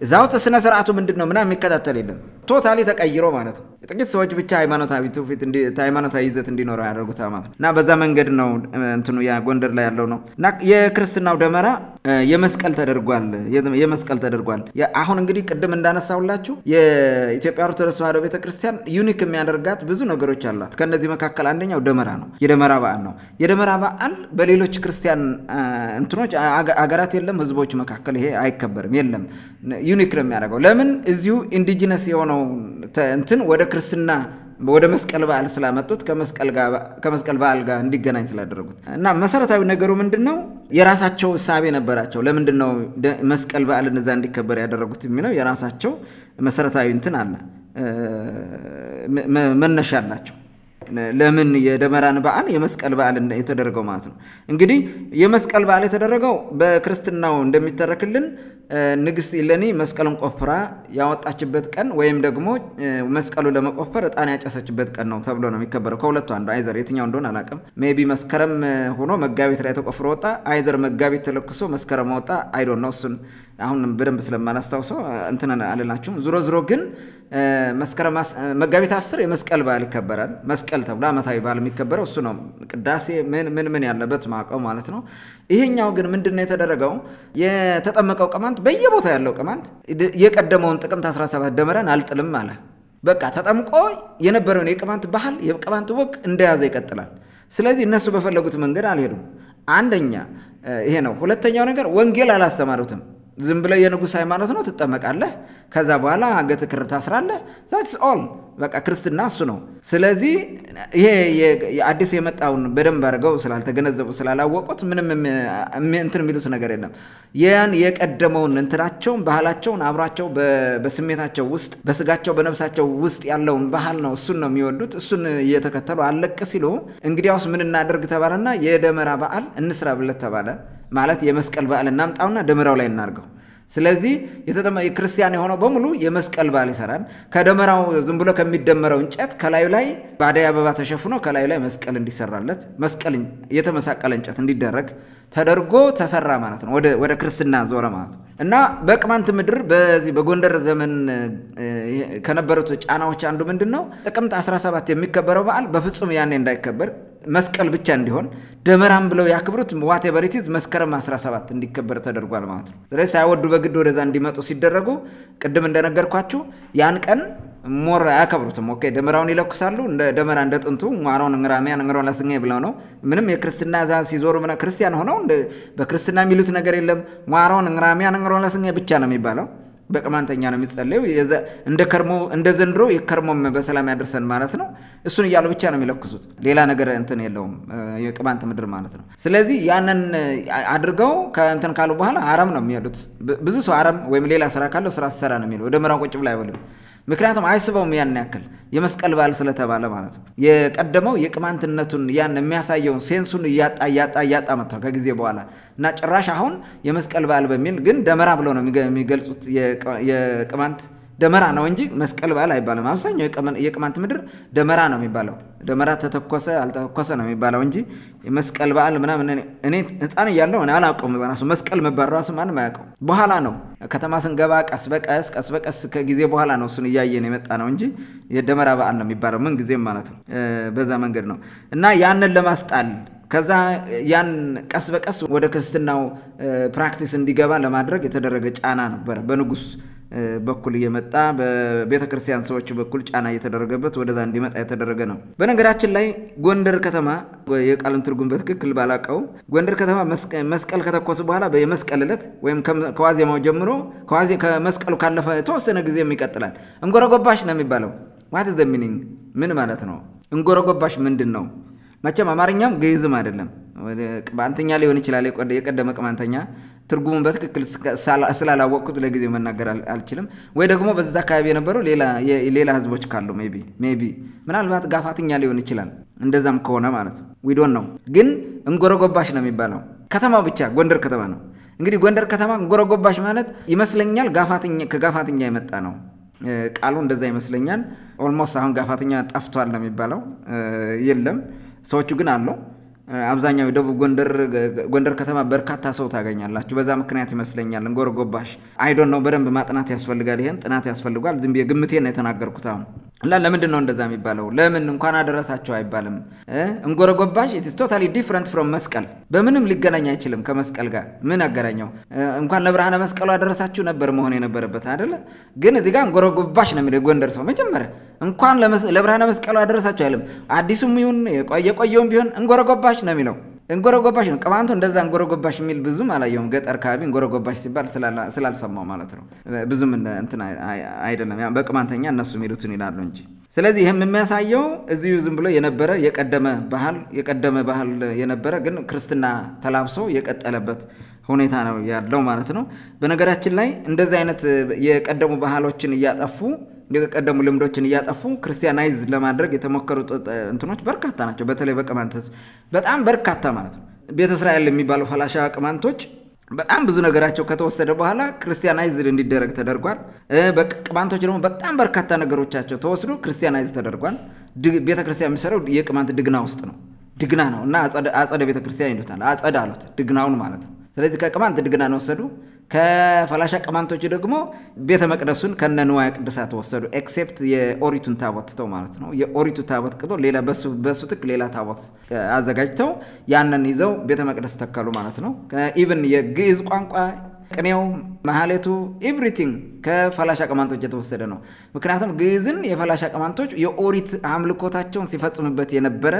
እዛው ስነ ስርዓቱ ምንድን ነው ምናምን የሚከታተል የለም። ቶታሊ ተቀይሮ ማለት ነው። ጥቂት ሰዎች ብቻ ሃይማኖታዊ ትውፊት ሃይማኖታዊ ይዘት እንዲኖረው ያደርጉት ማለት ነው። እና በዛ መንገድ ነው እንትኑ ጎንደር ላይ ያለው ነው። እና የክርስትናው ደመራ የመስቀል ተደርጓል የመስቀል ተደርጓል። አሁን እንግዲህ ቅድም እንዳነሳሁላችሁ የኢትዮጵያ ኦርቶዶክስ ተዋሕዶ ቤተክርስቲያን ዩኒክ የሚያደርጋት ብዙ ነገሮች ባህሪዎች አሏት። ከእነዚህ መካከል አንደኛው ደመራ ነው። የደመራ በዓል ነው። የደመራ በዓል በሌሎች ክርስቲያን እንትኖች አገራት የለም፣ ህዝቦች መካከል ይሄ አይከበርም። የለም። ዩኒክ ነው የሚያደርገው። ለምን እዚሁ ኢንዲጂነስ የሆነው እንትን ወደ ክርስትና ወደ መስቀል በዓል ስላመጡት ከመስቀል በዓል ጋር እንዲገናኝ ስላደረጉት እና መሰረታዊ ነገሩ ምንድን ነው? የራሳቸው እሳቤ ነበራቸው። ለምንድን ነው መስቀል በዓል እነዛ እንዲከበር ያደረጉት የሚለው የራሳቸው መሰረታዊ እንትን አለ። መነሻ ናቸው። ለምን የደመራን በዓል የመስቀል በዓል የተደረገው ማለት ነው። እንግዲህ የመስቀል በዓል የተደረገው በክርስትናው እንደሚተረክልን ንግሥት ኢለኒ መስቀሉን ቆፍራ ያወጣችበት ቀን ወይም ደግሞ መስቀሉ ለመቆፈር እጣን ያጨሰችበት ቀን ነው ተብሎ ነው የሚከበረው። ከሁለቱ አንዱ አይዘር የትኛው እንደሆነ አላውቅም። ቢ መስከረም ሆኖ መጋቢት ላይ ተቆፍሮ ወጣ፣ አይዘር መጋቢት ተለክሶ መስከረም ወጣ። አይዶን ነው እሱን አሁን በደንብ ስለማላስታውሰው እንትን አልላችሁም። ዝሮ ዝሮ ግን መጋቢት አስር የመስቀል በዓል ይከበራል። መስቀል ተብሎ ዓመታዊ በዓል የሚከበረው እሱ ነው። ቅዳሴ ምን ምን ምን ያለበት ማቀው ማለት ነው። ይሄኛው ግን ምንድን ነው የተደረገው? የተጠመቀው ቅማንት በየቦታው ያለው ቅማንት የቀደመውን ጥቅምት 17 ደመረን አልጥልም አለ። በቃ ተጠምቆ የነበረውን የቅማንት ባህል የቅማንት ወግ እንደያዘ ይቀጥላል። ስለዚህ እነሱ በፈለጉት መንገድ አልሄዱም። አንደኛ ይሄ ነው። ሁለተኛው ነገር ወንጌል አላስተማሩትም። ዝም ብለህ የንጉሥ ሃይማኖት ነው ትጠመቃለህ። ከዛ በኋላ አንገት ክር ታስራለህ። ዛትስ ኦል በቃ ክርስትና እሱ ነው። ስለዚህ ይሄ አዲስ የመጣውን በደንብ አድርገው ስላልተገነዘቡ ስላላወቁት ምንም እንትን የሚሉት ነገር የለም። ያን የቀደመውን እንትናቸውን ባህላቸውን አብሯቸው በስሜታቸው ውስጥ በስጋቸው በነፍሳቸው ውስጥ ያለውን ባህል ነው እሱን ነው የሚወዱት። እሱን እየተከተሉ አለቅ ሲሉ እንግዲያውስ ምን እናደርግ ተባለና የደመራ በዓል እንስራ ብለት ተባለ። ማለት የመስቀል በዓል እናምጣውና ደመራው ላይ እናርገው። ስለዚህ ክርስቲያን የሆነው በሙሉ የመስቀል በዓል ይሰራል። ከደመራው ዝም ብሎ ከሚደመረው እንጨት ከላዩ ላይ በአደይ አበባ ተሸፍኖ ከላዩ ላይ መስቀል እንዲሰራለት መስቀል የተመሳቀለ እንጨት እንዲደረግ ተደርጎ ተሰራ ማለት ነው። ወደ ክርስትና ዞረ ማለት ነው። እና በቅማንት ምድር በዚህ በጎንደር ዘመን ከነበሩት ጫናዎች አንዱ ምንድን ነው? ጥቅምት 17 የሚከበረው በዓል በፍጹም ያኔ እንዳይከበር መስቀል ብቻ እንዲሆን ደመራም ብለው ያክብሩት ዋቴ በሪቲዝ መስከረም 17 እንዲከበር ተደርጓል ማለት ነው። ስለዚህ ሳይወዱ በግድ ወደዛ እንዲመጡ ሲደረጉ ቅድም እንደነገርኳችሁ ያን ቀን ሞር አያከብሩትም። ኦኬ ደመራውን ይለኩሳሉ። እንደ ደመራ እንደ ጥንቱ ማራውን እንግራሚያን እንግረውን ላስኛ ብለው ነው ምንም የክርስትና ዛ ሲዞሩ ምና ክርስቲያን ሆነው በክርስትና የሚሉት ነገር የለም። ማራውን እንግራሚያን እንግረውን ላስኛ ብቻ ነው የሚባለው። በቅማንተኛ ነው የሚጸለዩ። እንደ ከርሞ እንደ ዘንድሮ የከርሞም በሰላም ያደርሰን ማለት ነው። እሱን እያሉ ብቻ ነው የሚለኩሱት። ሌላ ነገር እንትን የለውም የቅማንት ምድር ማለት ነው። ስለዚህ ያንን አድርገው ከእንትን ካሉ በኋላ አረም ነው የሚሄዱት። ብዙ ሰው አረም ወይም ሌላ ስራ ካለው ስራ ሰራ ነው የሚለው። ወደ ምራን ቁጭ ብላ አይወልም። ምክንያቱም አይስበውም ያን ያክል የመስቀል በዓል ስለተባለ ማለት ነው። የቀደመው የቅማንትነቱን ያን የሚያሳየውን ሴንሱን እያጣ እያጣ እያጣ መጥቷል ከጊዜ በኋላ እና ጭራሽ አሁን የመስቀል በዓል በሚል ግን ደመራ ብለው ነው የሚገልጹት የቅማንት ደመራ ነው እንጂ መስቀል በዓል አይባልም። አብዛኛው የቅማንት ምድር ደመራ ነው የሚባለው። ደመራ ተተኮሰ አልተተኮሰ ነው የሚባለው እንጂ መስቀል በዓል ምናምን እኔ ህፃን እያለው እኔ አላውቀውም። ራሱ መስቀል መባል ራሱ ማንም አያውቀው። በኋላ ነው ከተማ ስንገባ ቀስ በቀስ ቀስ በቀስ ከጊዜ በኋላ ነው እሱን እያየን የመጣ ነው እንጂ የደመራ በዓል ነው የሚባለው ምን ጊዜም ማለት ነው። በዛ መንገድ ነው እና ያንን ለማስጣል ከዛ ያን ቀስ በቀስ ወደ ክርስትናው ፕራክቲስ እንዲገባ ለማድረግ የተደረገ ጫና ነበረ በንጉስ በኩል እየመጣ በቤተ ክርስቲያን ሰዎች በኩል ጫና እየተደረገበት ወደዛ እንዲመጣ የተደረገ ነው። በነገራችን ላይ ጎንደር ከተማ የቃልን ትርጉም በትክክል ባላቀው ጎንደር ከተማ መስቀል ከተኮሱ በኋላ የመስቀል ዕለት ወይም ከዋዜማው ጀምሮ ከመስቀሉ ካለፈ የተወሰነ ጊዜም ይቀጥላል። እንጎረጎባሽ ነው የሚባለው። ዋት ዘ ሚኒንግ ምን ማለት ነው? እንጎረጎባሽ ምንድን ነው? መቼም አማርኛም ግዕዝም አይደለም። ቅማንተኛ ሊሆን ይችላል። የቀደመ ቅማንተኛ ትርጉሙን በትክክል ስላላወቅኩት ለጊዜው መናገር አልችልም። ወይ ደግሞ በዛ አካባቢ የነበረው ሌላ ህዝቦች ካሉ ቢ ሜቢ ምናልባት ጋፋትኛ ሊሆን ይችላል። እንደዛም ከሆነ ማለት ነው ዊዶን ነው። ግን እንጎረጎባሽ ነው የሚባለው ከተማው ብቻ ጎንደር ከተማ ነው። እንግዲህ ጎንደር ከተማ እንጎረጎባሽ ማለት ይመስለኛል ከጋፋትኛ የመጣ ነው ቃሉ እንደዛ ይመስለኛል። ኦልሞስት አሁን ጋፋትኛ ጠፍቷል ነው የሚባለው የለም። ሰዎቹ ግን አለው አብዛኛው የደቡብ ጎንደር ከተማ በርካታ ሰው ታገኛላችሁ። በዛ ምክንያት ይመስለኛል እንጎርጎባሽ አይዶን ነው። በደንብ ማጥናት ያስፈልጋል። ይሄን ጥናት ያስፈልጓል። ዝም ብዬ ግምቴ ነው የተናገርኩት አሁን እና ለምንድን ነው እንደዛ የሚባለው? ለምን እንኳን አደረሳቸው አይባልም? እንጎረጎባሽ ኢትስ ቶታሊ ዲፍረንት ፍሮም መስቀል። በምንም ሊገናኝ አይችልም ከመስቀል ጋር ምን አገናኘው? እንኳን ለብርሃነ መስቀሉ አደረሳችሁ ነበር መሆን የነበረበት አይደለ? ግን እዚህ ጋር እንጎረጎባሽ ነው የሚለው የጎንደር ሰው። መጀመሪያ እንኳን ለብርሃነ መስቀሉ አደረሳችሁ አይልም። አዲሱም ይሁን የቆየውም ቢሆን እንጎረጎባሽ ነው የሚለው እንጎረጎባሽ ነው። ቅማንቱ እንደዛ እንጎረጎባሽ የሚል ብዙም አላየሁም። ገጠር አካባቢ እንጎረጎባሽ ሲባል ስላልሰማው ማለት ነው። ብዙም እንትን አይደለም። በቅማንተኛ እነሱ የሚሉትን ይላሉ እንጂ። ስለዚህ ይህም የሚያሳየው እዚሁ ዝም ብሎ የነበረ የቀደመ ባህል የቀደመ ባህል የነበረ ግን ክርስትና ተላብሶ የቀጠለበት ሁኔታ ነው ያለው ማለት ነው። በነገራችን ላይ እንደዚህ አይነት የቀደሙ ባህሎችን እያጠፉ የቀደሙ ልምዶችን እያጠፉ ክርስቲያናይዝ ለማድረግ የተሞከሩ እንትኖች በርካታ ናቸው። በተለይ በቅማንት በጣም በርካታ ማለት ነው። ቤተ እስራኤል የሚባሉ ፈላሻ ቅማንቶች በጣም ብዙ ነገራቸው ከተወሰደ በኋላ ክርስቲያናይዝ እንዲደረግ ተደርጓል። ቅማንቶች ደግሞ በጣም በርካታ ነገሮቻቸው ተወስዶ ክርስቲያናይዝ ተደርጓል። ቤተክርስቲያን የሚሰራው የቅማንት ድግና ውስጥ ነው። ድግና ነው እና አጸደ ቤተክርስቲያን ይሉታል። አጸደ አሉት ድግናውን ማለት ነው። ስለዚህ ከቅማንት ነው ወሰዱ። ከፈላሻ ቀማንቶች ደግሞ ቤተ መቅደሱን ከነ ንዋየ ቅድሳት ወሰዱ። ኤክሴፕት የኦሪቱን ታቦት ትተው ማለት ነው። የኦሪቱ ታቦት ቅጦ ሌላ በሱ ትክ ሌላ ታቦት አዘጋጅተው ያንን ይዘው ቤተ መቅደስ ተከሉ ማለት ነው። ኢቭን የግዕዝ ቋንቋ ቅኔው፣ መሀሌቱ ኤቭሪቲንግ ከፈላሻ ቀማንቶች የተወሰደ ነው። ምክንያቱም ግዕዝን የፈላሻ ቀማንቶች የኦሪት አምልኮታቸውን ሲፈጽሙበት የነበረ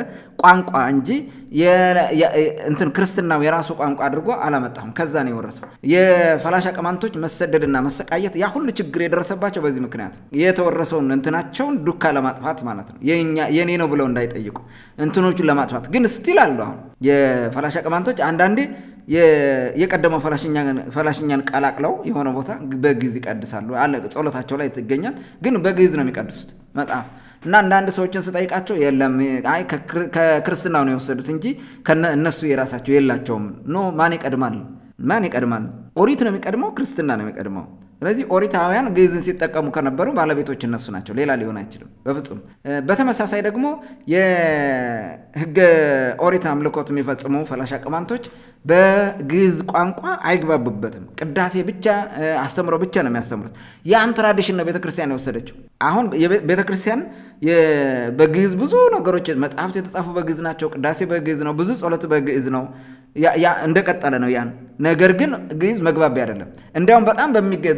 ቋንቋ እንጂ እንትን ክርስትናው የራሱ ቋንቋ አድርጎ አላመጣሁም። ከዛ ነው የወረሰው። የፈላሻ ቀማንቶች መሰደድና መሰቃየት ያ ሁሉ ችግር የደረሰባቸው በዚህ ምክንያት የተወረሰውን እንትናቸውን ዱካ ለማጥፋት ማለት ነው። የኔ ነው ብለው እንዳይጠይቁ እንትኖቹን ለማጥፋት ግን ስቲል አሉ። አሁን የፈላሻ ቀማንቶች አንዳንዴ የቀደመው ፈላሽኛን ቀላቅለው የሆነ ቦታ በግዕዝ ይቀድሳሉ አለ። ጸሎታቸው ላይ ትገኛል ግን በግዕዝ ነው የሚቀድሱት መጽሐፍ እና አንዳንድ ሰዎችን ስጠይቃቸው የለም፣ አይ ነው የወሰዱት እንጂ እነሱ የራሳቸው የላቸውም። ኖ ማን ይቀድማል? ማን ይቀድማል? ኦሪት ነው የሚቀድመው፣ ክርስትና ነው የሚቀድመው። ስለዚህ ኦሪታውያን ግዕዝን ሲጠቀሙ ከነበሩ ባለቤቶች እነሱ ናቸው፣ ሌላ ሊሆን አይችልም በፍጹም። በተመሳሳይ ደግሞ የህገ ኦሪት አምልኮት የሚፈጽሙ ፈላሻ ቅማንቶች በግዕዝ ቋንቋ አይግባቡበትም። ቅዳሴ ብቻ አስተምረው ብቻ ነው የሚያስተምሩት። ያን ትራዲሽን ነው ቤተክርስቲያን የወሰደችው። አሁን ቤተክርስቲያን በግዝ ብዙ ነገሮች መጽሐፍት የተጻፉ በግዝ ናቸው። ቅዳሴ በግዝ ነው። ብዙ ጸሎት በግዝ ነው። እንደቀጠለ ነው ያን። ነገር ግን ግዕዝ መግባቢያ አይደለም። እንዲያውም በጣም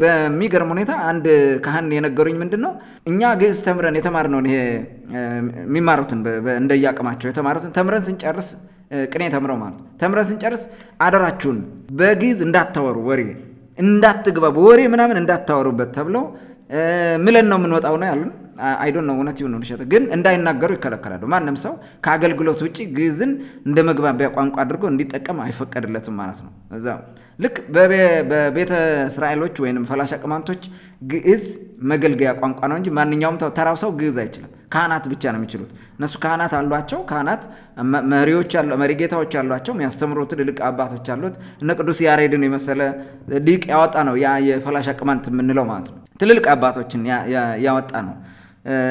በሚገርም ሁኔታ አንድ ካህን የነገሩኝ ምንድን ነው እኛ ግዕዝ ተምረን የተማርነውን ይሄ የሚማሩትን እንደየአቅማቸው የተማሩትን ተምረን ስንጨርስ ቅኔ ተምረው ማለት ተምረን ስንጨርስ አደራችሁን በግዕዝ እንዳታወሩ ወሬ እንዳትግባቡ ወሬ ምናምን እንዳታወሩበት ተብለው ምለን ነው የምንወጣው ነው ያሉን። አይዶን ነው እውነት ይሁን ሸጠ ግን እንዳይናገሩ ይከለከላሉ። ማንም ሰው ከአገልግሎት ውጭ ግዕዝን እንደ መግባቢያ ቋንቋ አድርጎ እንዲጠቀም አይፈቀድለትም ማለት ነው። እዛ ልክ በቤተ እስራኤሎች ወይም ፈላሻ ቅማንቶች ግዕዝ መገልገያ ቋንቋ ነው እንጂ ማንኛውም ተራው ሰው ግዕዝ አይችልም። ካህናት ብቻ ነው የሚችሉት። እነሱ ካህናት አሏቸው። ካህናት መሪዎች መሪ ጌታዎች አሏቸው። የሚያስተምሩ ትልልቅ አባቶች አሉት። እነ ቅዱስ ያሬድን የመሰለ ሊቅ ያወጣ ነው ያ የፈላሻ ቅማንት የምንለው ማለት ነው። ትልልቅ አባቶችን ያወጣ ነው።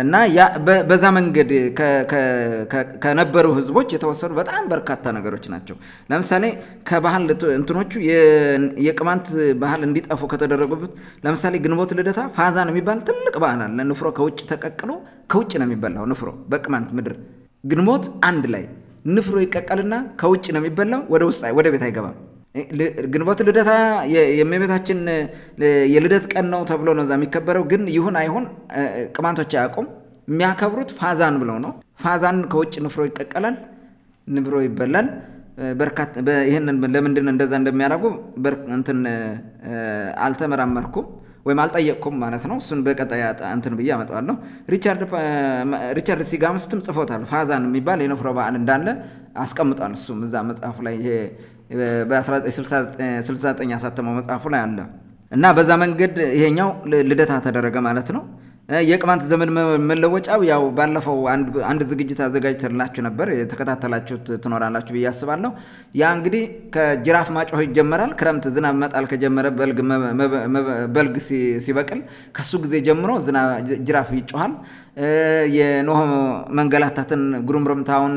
እና በዛ መንገድ ከነበሩ ህዝቦች የተወሰዱ በጣም በርካታ ነገሮች ናቸው። ለምሳሌ ከባህል እንትኖቹ የቅማንት ባህል እንዲጠፉ ከተደረጉበት ለምሳሌ ግንቦት ልደታ ፋዛን የሚባል ትልቅ ባህል አለ። ንፍሮ ከውጭ ተቀቅሎ ከውጭ ነው የሚበላው። ንፍሮ በቅማንት ምድር ግንቦት አንድ ላይ ንፍሮ ይቀቀልና ከውጭ ነው የሚበላው፣ ወደ ውስጥ ወደ ቤት አይገባም። ግንቦት ልደታ የእመቤታችን የልደት ቀን ነው ተብሎ ነው እዛ የሚከበረው። ግን ይሁን አይሁን ቅማንቶች አያውቁም። የሚያከብሩት ፋዛን ብለው ነው። ፋዛን ከውጭ ንፍሮ ይቀቀላል፣ ንብሮ ይበላል። ይህንን ለምንድን እንደዛ እንደሚያደርጉ እንትን አልተመራመርኩም ወይም አልጠየቅኩም ማለት ነው። እሱን በቀጣይ እንትን ብዬ አመጣዋለሁ። ሪቻርድ ሲጋምስትም ጽፎታል። ፋዛን የሚባል የንፍሮ በዓል እንዳለ አስቀምጧል። እሱም እዛ መጽሐፍ ላይ ይሄ በ1969 ያሳተመው መጽሐፉ ላይ አለ እና በዛ መንገድ ይሄኛው ልደታ ተደረገ ማለት ነው። የቅማንት ዘመን መለወጫው ያው ባለፈው አንድ ዝግጅት አዘጋጅተላችሁ ነበር፣ የተከታተላችሁት ትኖራላችሁ ብዬ አስባለሁ። ያ እንግዲህ ከጅራፍ ማጮህ ይጀመራል። ክረምት ዝናብ መጣል ከጀመረ በልግ ሲበቅል ከሱ ጊዜ ጀምሮ ጅራፍ ይጮሃል። የኖህ መንገላታትን፣ ጉርምርምታውን፣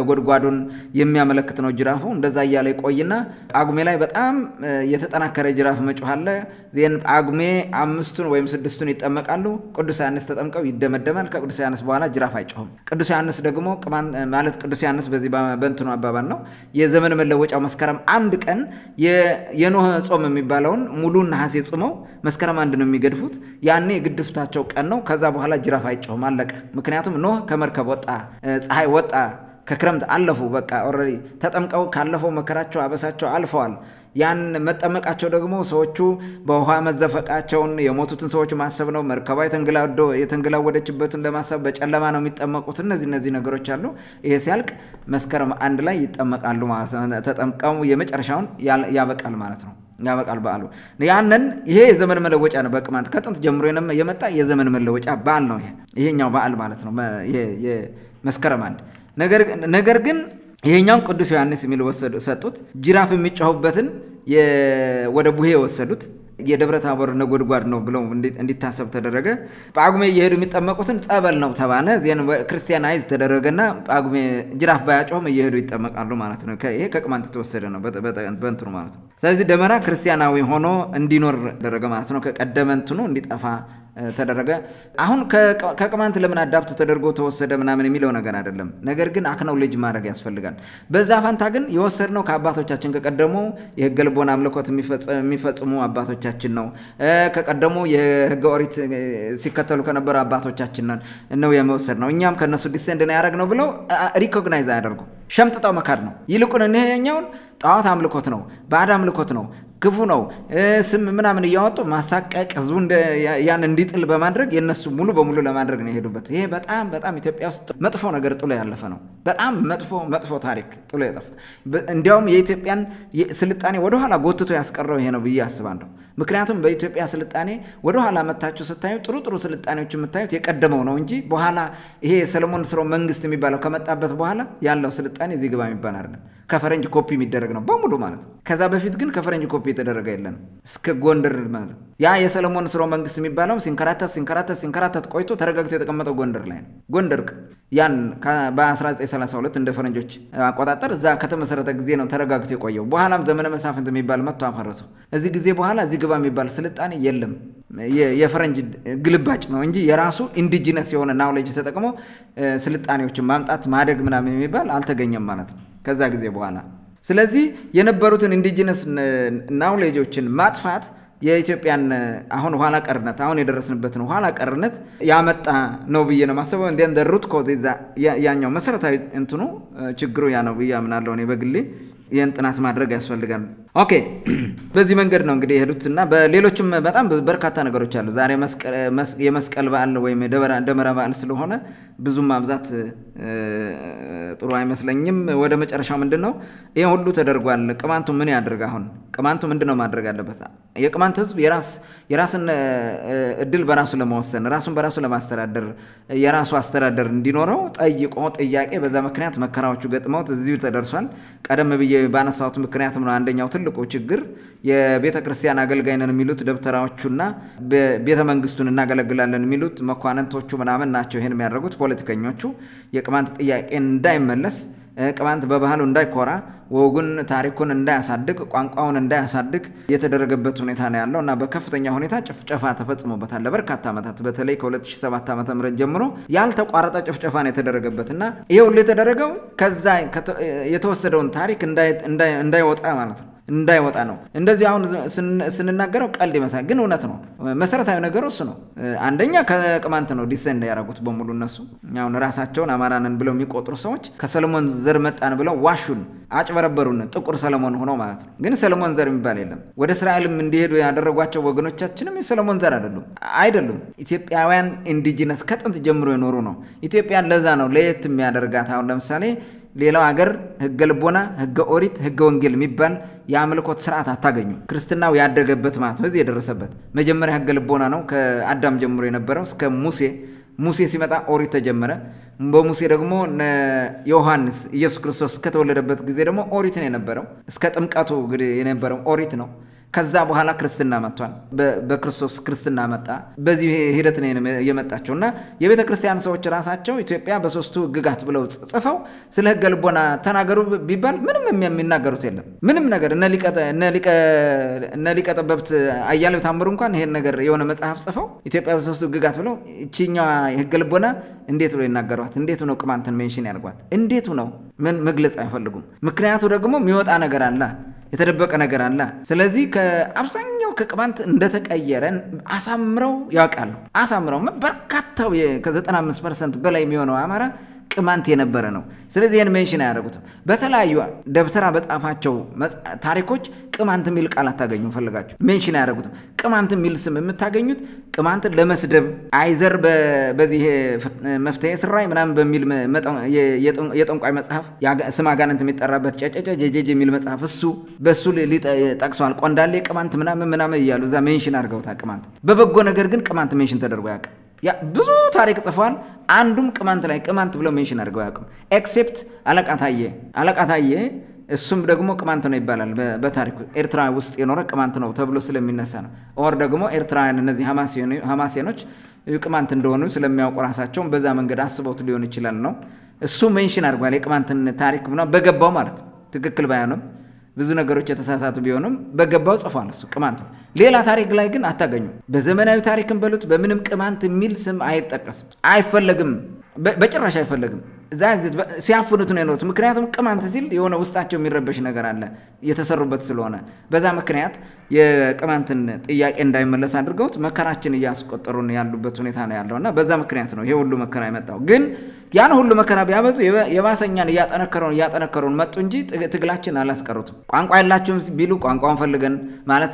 ነጎድጓዱን የሚያመለክት ነው ጅራፉ። እንደዛ እያለ ይቆይና ጳጉሜ ላይ በጣም የተጠናከረ ጅራፍ መጮህ አለ። ዜን ጳጉሜ አምስቱን ወይም ስድስቱን ይጠመቃሉ። ቅዱስ ዮሐንስ ተጠምቀው ይደመደማል። ከቅዱስ ዮሐንስ በኋላ ጅራፍ አይጮህም። ቅዱስ ዮሐንስ ደግሞ ማለት ቅዱስ ዮሐንስ በዚህ በእንትኑ አባባል ነው የዘመን መለወጫው መስከረም አንድ ቀን የኖህ ጾም የሚባለውን ሙሉን ነሐሴ ጾመው መስከረም አንድ ነው የሚገድፉት። ያኔ የግድፍታቸው ቀን ነው። ከዛ በኋላ ጅራፍ አይጮህም፣ አለቀ። ምክንያቱም ኖህ ከመርከብ ወጣ፣ ፀሐይ ወጣ፣ ከክረምት አለፉ። በቃ ኦልሬዲ ተጠምቀው ካለፈው መከራቸው አበሳቸው አልፈዋል። ያን መጠመቃቸው ደግሞ ሰዎቹ በውሃ መዘፈቃቸውን የሞቱትን ሰዎች ማሰብ ነው። መርከቧ የተንገላወደችበትን ለማሰብ በጨለማ ነው የሚጠመቁት። እነዚህ እነዚህ ነገሮች አሉ። ይሄ ሲያልቅ መስከረም አንድ ላይ ይጠመቃሉ ማለት ነው። ተጠምቀሙ የመጨረሻውን ያበቃል ማለት ነው። ያበቃል በዓሉ። ያንን ይሄ የዘመን መለወጫ ነው። በቅማንት ከጥንት ጀምሮ የመጣ የዘመን መለወጫ በዓል ነው ይሄኛው በዓል ማለት ነው መስከረም አንድ ነገር ግን ይሄኛውን ቅዱስ ዮሐንስ የሚል ሰጡት። ጅራፍ የሚጫሁበትን ወደ ቡሄ ወሰዱት። የደብረ ታቦር ነጎድጓድ ነው ብለው እንዲታሰብ ተደረገ። ጳጉሜ እየሄዱ የሚጠመቁትን ጸበል ነው ተባለ። ክርስቲያናይዝ ተደረገና ጳጉሜ ጅራፍ ባያጮም እየሄዱ ይጠመቃሉ ማለት ነው። ይሄ ከቅማንት ተወሰደ ነው በእንትኑ ማለት ነው። ስለዚህ ደመራ ክርስቲያናዊ ሆኖ እንዲኖር ደረገ ማለት ነው። ከቀደመ እንትኑ እንዲጠፋ ተደረገ። አሁን ከቅማንት ለምን አዳፕት ተደርጎ ተወሰደ ምናምን የሚለው ነገር አይደለም። ነገር ግን አክነው ልጅ ማድረግ ያስፈልጋል። በዛ ፋንታ ግን የወሰድነው ከአባቶቻችን ከቀደሙ የህገ ልቦና አምልኮት የሚፈጽሙ አባቶቻችን ነው። ከቀደሙ የህገ ኦሪት ሲከተሉ ከነበሩ አባቶቻችን ነው ነው። እኛም ከእነሱ ዲሴንድ ነው ብለው ሪኮግናይዝ አያደርጉ ሸምጥጠው መካድ ነው። ይልቁን እኒህኛውን ጣዖት አምልኮት ነው፣ ባዕድ አምልኮት ነው፣ ክፉ ነው ስም ምናምን እያወጡ ማሳቀቅ ህዝቡ ያን እንዲጥል በማድረግ የነሱ ሙሉ በሙሉ ለማድረግ ነው የሄዱበት። ይሄ በጣም በጣም ኢትዮጵያ ውስጥ መጥፎ ነገር ጥሎ ያለፈ ነው። በጣም መጥፎ መጥፎ ታሪክ ጥሎ የጠፋ እንዲያውም የኢትዮጵያን ስልጣኔ ወደኋላ ጎትቶ ያስቀረው ይሄ ነው ብዬ አስባለሁ። ምክንያቱም በኢትዮጵያ ስልጣኔ ወደኋላ መታችሁ ስታዩ ጥሩ ጥሩ ስልጣኔዎች የምታዩት የቀደመው ነው እንጂ በኋላ ይሄ የሰለሞን ስሮ መንግስት የሚባለው ከመጣበት በኋላ ያለው ስልጣኔ እዚህ ግባ የሚባል አይደለም። ከፈረንጅ ኮፒ የሚደረግ ነው በሙሉ ማለት ነው። ከዛ በፊት ግን ከፈረንጅ ኮፒ ኮፒ የተደረገ የለን እስከ ጎንደር ማለት ያ የሰለሞን ስርወ መንግስት የሚባለው ሲንከራተት ሲንከራተት ሲንከራተት ቆይቶ ተረጋግቶ የተቀመጠው ጎንደር ላይ ነው። ጎንደር ያን በ1932 እንደ ፈረንጆች አቆጣጠር እዛ ከተመሰረተ ጊዜ ነው ተረጋግቶ የቆየው። በኋላም ዘመነ መሳፍንት የሚባል መጥቶ አፈረሰው። እዚህ ጊዜ በኋላ እዚህ ግባ የሚባል ስልጣኔ የለም። የፈረንጅ ግልባጭ ነው እንጂ የራሱ ኢንዲጂነስ የሆነ ናውሌጅ ተጠቅሞ ስልጣኔዎችን ማምጣት ማደግ ምናምን የሚባል አልተገኘም ማለት ነው ከዛ ጊዜ በኋላ ስለዚህ የነበሩትን ኢንዲጂነስ ናውሌጆችን ማጥፋት የኢትዮጵያን አሁን ኋላ ቀርነት አሁን የደረስንበትን ኋላ ቀርነት ያመጣ ነው ብዬ ነው ማሰበው። እንዲ እንደ ሩት ኮዝ ያኛው መሰረታዊ እንትኑ ችግሩ ያ ነው ብዬ አምናለሁ። እኔ በግሌ ይህን ጥናት ማድረግ ያስፈልጋል። ኦኬ በዚህ መንገድ ነው እንግዲህ የሄዱት እና በሌሎችም በጣም በርካታ ነገሮች አሉ። ዛሬ የመስቀል በዓል ወይም ደመራ በዓል ስለሆነ ብዙም ማብዛት ጥሩ አይመስለኝም። ወደ መጨረሻው ምንድን ነው ይህ ሁሉ ተደርጓል። ቅማንቱ ምን ያድርግ? አሁን ቅማንቱ ምንድን ነው ማድረግ አለበት? የቅማንት ህዝብ የራስ የራስን እድል በራሱ ለመወሰን ራሱን በራሱ ለማስተዳደር የራሱ አስተዳደር እንዲኖረው ጠይቆ ጥያቄ፣ በዛ ምክንያት መከራዎቹ ገጥመውት እዚሁ ተደርሷል። ቀደም ብዬ ባነሳሁት ምክንያትም ነው አንደኛው ትልቁ ችግር የቤተ ክርስቲያን አገልጋይ ነን የሚሉት ደብተራዎቹና ቤተ መንግስቱን እናገለግላለን የሚሉት መኳንንቶቹ ምናምን ናቸው። ይህን የሚያደርጉት ፖለቲከኞቹ የቅማንት ጥያቄ እንዳይመለስ ቅባንት በባህሉ እንዳይኮራ፣ ወጉን ታሪኩን እንዳያሳድግ፣ ቋንቋውን እንዳያሳድግ የተደረገበት ሁኔታ ነው ያለው እና በከፍተኛ ሁኔታ ጭፍጨፋ ተፈጽሞበታል። ለበርካታ ዓመታት በተለይ ከ2007 ዓ ም ጀምሮ ያልተቋረጠ ጭፍጨፋ ነው የተደረገበት እና ይሄ ሁሉ የተደረገው ከዛ የተወሰደውን ታሪክ እንዳይወጣ ማለት ነው። እንዳይወጣ ነው። እንደዚህ አሁን ስንናገረው ቀልድ ይመስላል፣ ግን እውነት ነው። መሰረታዊ ነገሩ እሱ ነው። አንደኛ ከቅማንት ነው ዲሴንድ ያደረጉት በሙሉ እነሱ አሁን ራሳቸውን አማራንን ብለው የሚቆጥሩ ሰዎች ከሰለሞን ዘር መጣን ብለው ዋሹን፣ አጭበረበሩን፣ ጥቁር ሰለሞን ሆኖ ማለት ነው። ግን ሰለሞን ዘር የሚባል የለም። ወደ እስራኤልም እንዲሄዱ ያደረጓቸው ወገኖቻችንም የሰለሞን ዘር አይደሉም አይደሉም። ኢትዮጵያውያን ኢንዲጂነስ ከጥንት ጀምሮ የኖሩ ነው። ኢትዮጵያን ለዛ ነው ለየት የሚያደርጋት አሁን ለምሳሌ ሌላው አገር ህገ ልቦና፣ ህገ ኦሪት፣ ህገ ወንጌል የሚባል የአምልኮት ስርዓት አታገኙም። ክርስትናው ያደገበት ማለት ነው፣ እዚህ የደረሰበት መጀመሪያ ህገ ልቦና ነው። ከአዳም ጀምሮ የነበረው እስከ ሙሴ ሙሴ ሲመጣ ኦሪት ተጀመረ። በሙሴ ደግሞ ዮሐንስ ኢየሱስ ክርስቶስ እስከተወለደበት ጊዜ ደግሞ ኦሪት ነው የነበረው። እስከ ጥምቀቱ የነበረው ኦሪት ነው። ከዛ በኋላ ክርስትና መጥቷል። በክርስቶስ ክርስትና መጣ። በዚህ ሂደት ነው የመጣቸው እና የቤተ ክርስቲያን ሰዎች ራሳቸው ኢትዮጵያ በሶስቱ ህግጋት ብለው ጽፈው ስለ ህገ ልቦና ተናገሩ ቢባል ምንም የሚናገሩት የለም። ምንም ነገር እነ ሊቀ ጠበብት አያሌው ታምሩ እንኳን ይሄን ነገር የሆነ መጽሐፍ ጽፈው ኢትዮጵያ በሶስቱ ህግጋት ብለው ይችኛዋ ህገ ልቦና እንዴት ብሎ ይናገሯት? እንዴት ነው ቅማንትን ሜንሽን ያድርጓት? እንዴቱ ነው ምን መግለጽ አይፈልጉም። ምክንያቱ ደግሞ የሚወጣ ነገር አለ፣ የተደበቀ ነገር አለ። ስለዚህ ከአብዛኛው ከቅባንት እንደተቀየረን አሳምረው ያውቃሉ። አሳምረው በርካታው ከ95 ፐርሰንት በላይ የሚሆነው አማራ ቅማንት የነበረ ነው። ስለዚህ ይህን ሜንሽን አያደርጉትም። በተለያዩ ደብተራ በጻፋቸው ታሪኮች ቅማንት የሚል ቃል አታገኙም። ፈልጋችሁ ሜንሽን አያደርጉትም። ቅማንት የሚል ስም የምታገኙት ቅማንት ለመስደብ አይዘር በዚህ መፍትሄ ስራይ ምናምን በሚል የጠንቋይ መጽሐፍ ስም አጋንንት የሚጠራበት ጨጨጨ ጀጀጅ የሚል መጽሐፍ እሱ በእሱ ጠቅሷል። ቆንዳሌ ቅማንት ምናምን ምናምን እያሉ እዛ ሜንሽን አድርገውታል። ቅማንት በበጎ ነገር ግን ቅማንት ሜንሽን ተደርጎ ያውቃል። ብዙ ታሪክ ጽፏል። አንዱም ቅማንት ላይ ቅማንት ብለው ሜንሽን አድርገው አያውቅም። ኤክሴፕት አለቃ ታዬ አለቃ ታዬ እሱም ደግሞ ቅማንት ነው ይባላል። በታሪኩ ኤርትራ ውስጥ የኖረ ቅማንት ነው ተብሎ ስለሚነሳ ነው። ኦር ደግሞ ኤርትራውያን እነዚህ ሀማሴኖች ቅማንት እንደሆኑ ስለሚያውቁ ራሳቸውን በዛ መንገድ አስበውት ሊሆን ይችላል ነው እሱ ሜንሽን አድርጓል። የቅማንትን ታሪክ ምናምን በገባው ማለት ትክክል ባይሆንም ብዙ ነገሮች የተሳሳቱ ቢሆንም በገባው ጽፏል። እሱ ቅማንት ሌላ ታሪክ ላይ ግን አታገኙም። በዘመናዊ ታሪክን በሉት በምንም ቅማንት የሚል ስም አይጠቀስም፣ አይፈለግም፣ በጭራሽ አይፈለግም። ዛዝት ሲያፍኑት ነው ያሉት። ምክንያቱም ቅማንት ሲል የሆነ ውስጣቸው የሚረበሽ ነገር አለ የተሰሩበት ስለሆነ፣ በዛ ምክንያት የቅማንትን ጥያቄ እንዳይመለስ አድርገውት መከራችን እያስቆጠሩን ያሉበት ሁኔታ ነው ያለው እና በዛ ምክንያት ነው ይሄ ሁሉ መከራ የመጣው። ግን ያን ሁሉ መከራ ቢያበዙ የባሰኛን እያጠነከረውን እያጠነከረውን መጡ እንጂ ትግላችን አላስቀሩትም። ቋንቋ የላችሁም ቢሉ ቋንቋውን ፈልገን ማለት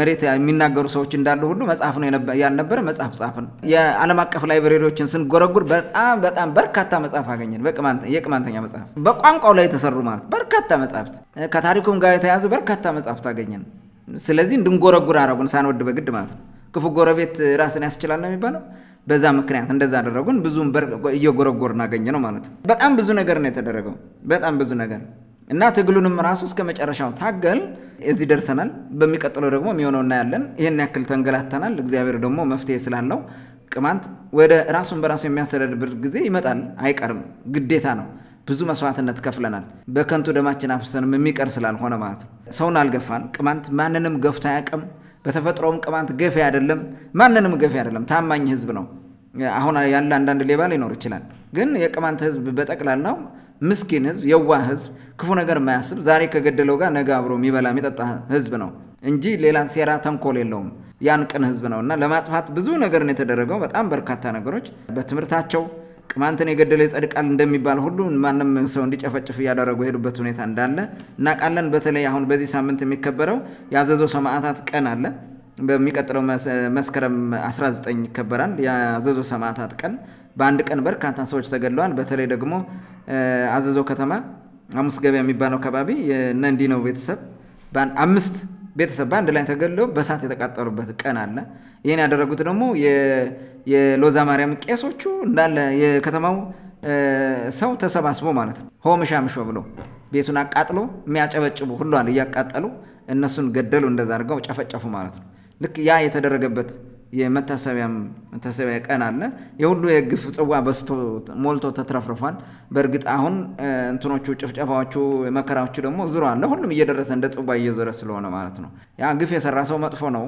መሬት የሚናገሩ ሰዎች እንዳሉ ሁሉ መጽሐፍ ነው ያልነበረ መጽሐፍ ጻፍን። የዓለም አቀፍ ላይብረሪዎችን ስንጎረጉር በጣም በጣም በርካታ መጽሐፍ መጽሐፍ አገኘን። የቅማንተኛ መጽሐፍ በቋንቋው ላይ የተሰሩ ማለት በርካታ መጽሐፍት፣ ከታሪኩም ጋር የተያዙ በርካታ መጽሐፍት አገኘን። ስለዚህ እንድንጎረጉር አረጉን ሳንወድ በግድ ማለት ነው። ክፉ ጎረቤት ራስን ያስችላል ነው የሚባለው። በዛ ምክንያት እንደዛ አደረጉን። ብዙም እየጎረጎርን አገኘ ነው ማለት ነው። በጣም ብዙ ነገር ነው የተደረገው። በጣም ብዙ ነገር እና ትግሉንም ራሱ እስከ መጨረሻው ታገል። እዚህ ደርሰናል። በሚቀጥለው ደግሞ የሚሆነው እናያለን። ይህን ያክል ተንገላተናል። እግዚአብሔር ደግሞ መፍትሄ ስላለው ቅማንት ወደ ራሱን በራሱ የሚያስተዳድርበት ጊዜ ይመጣል፣ አይቀርም፣ ግዴታ ነው። ብዙ መስዋዕትነት ከፍለናል። በከንቱ ደማችን አፍሰንም የሚቀር ስላልሆነ ማለት ነው። ሰውን አልገፋን። ቅማንት ማንንም ገፍቶ አያውቅም። በተፈጥሮም ቅማንት ገፌ አይደለም፣ ማንንም ገፌ አይደለም። ታማኝ ህዝብ ነው። አሁን ያለ አንዳንድ ሌባ ሊኖር ይችላል፣ ግን የቅማንት ህዝብ በጠቅላላው ምስኪን ህዝብ፣ የዋ ህዝብ፣ ክፉ ነገር የማያስብ ዛሬ ከገደለው ጋር ነገ አብሮ የሚበላ የሚጠጣ ህዝብ ነው እንጂ ሌላ ሴራ ተንኮል የለውም። ያን ቅን ህዝብ ነው እና ለማጥፋት ብዙ ነገር ነው የተደረገው። በጣም በርካታ ነገሮች በትምህርታቸው ቅማንትን የገደለ ይጸድቃል እንደሚባል ሁሉ ማንም ሰው እንዲጨፈጭፍ እያደረጉ የሄዱበት ሁኔታ እንዳለ እናውቃለን። በተለይ አሁን በዚህ ሳምንት የሚከበረው የአዘዞ ሰማዕታት ቀን አለ። በሚቀጥለው መስከረም 19 ይከበራል የአዘዞ ሰማዕታት ቀን። በአንድ ቀን በርካታ ሰዎች ተገድለዋል። በተለይ ደግሞ አዘዞ ከተማ አሙስ ገበያ የሚባለው አካባቢ የእነ ነው ቤተሰብ አምስት ቤተሰብ በአንድ ላይ ተገለው በእሳት የተቃጠሉበት ቀን አለ። ይህን ያደረጉት ደግሞ የሎዛ ማርያም ቄሶቹ እንዳለ የከተማው ሰው ተሰባስቦ ማለት ነው ሆምሻምሾ ብሎ ቤቱን አቃጥሎ የሚያጨበጭቡ ሁሏን እያቃጠሉ እነሱን ገደሉ። እንደዛ አድርገው ጨፈጨፉ ማለት ነው። ልክ ያ የተደረገበት የመታሰቢያ ቀን አለ። የሁሉ የግፍ ጽዋ በስቶ ሞልቶ ተትረፍርፏል። በእርግጥ አሁን እንትኖቹ ጭፍጨፋዎቹ፣ መከራዎቹ ደግሞ አለ። ሁሉም እየደረሰ እንደ ጽዋ እየዞረ ስለሆነ ማለት ነው። ያ ግፍ የሰራ ሰው መጥፎ ነው።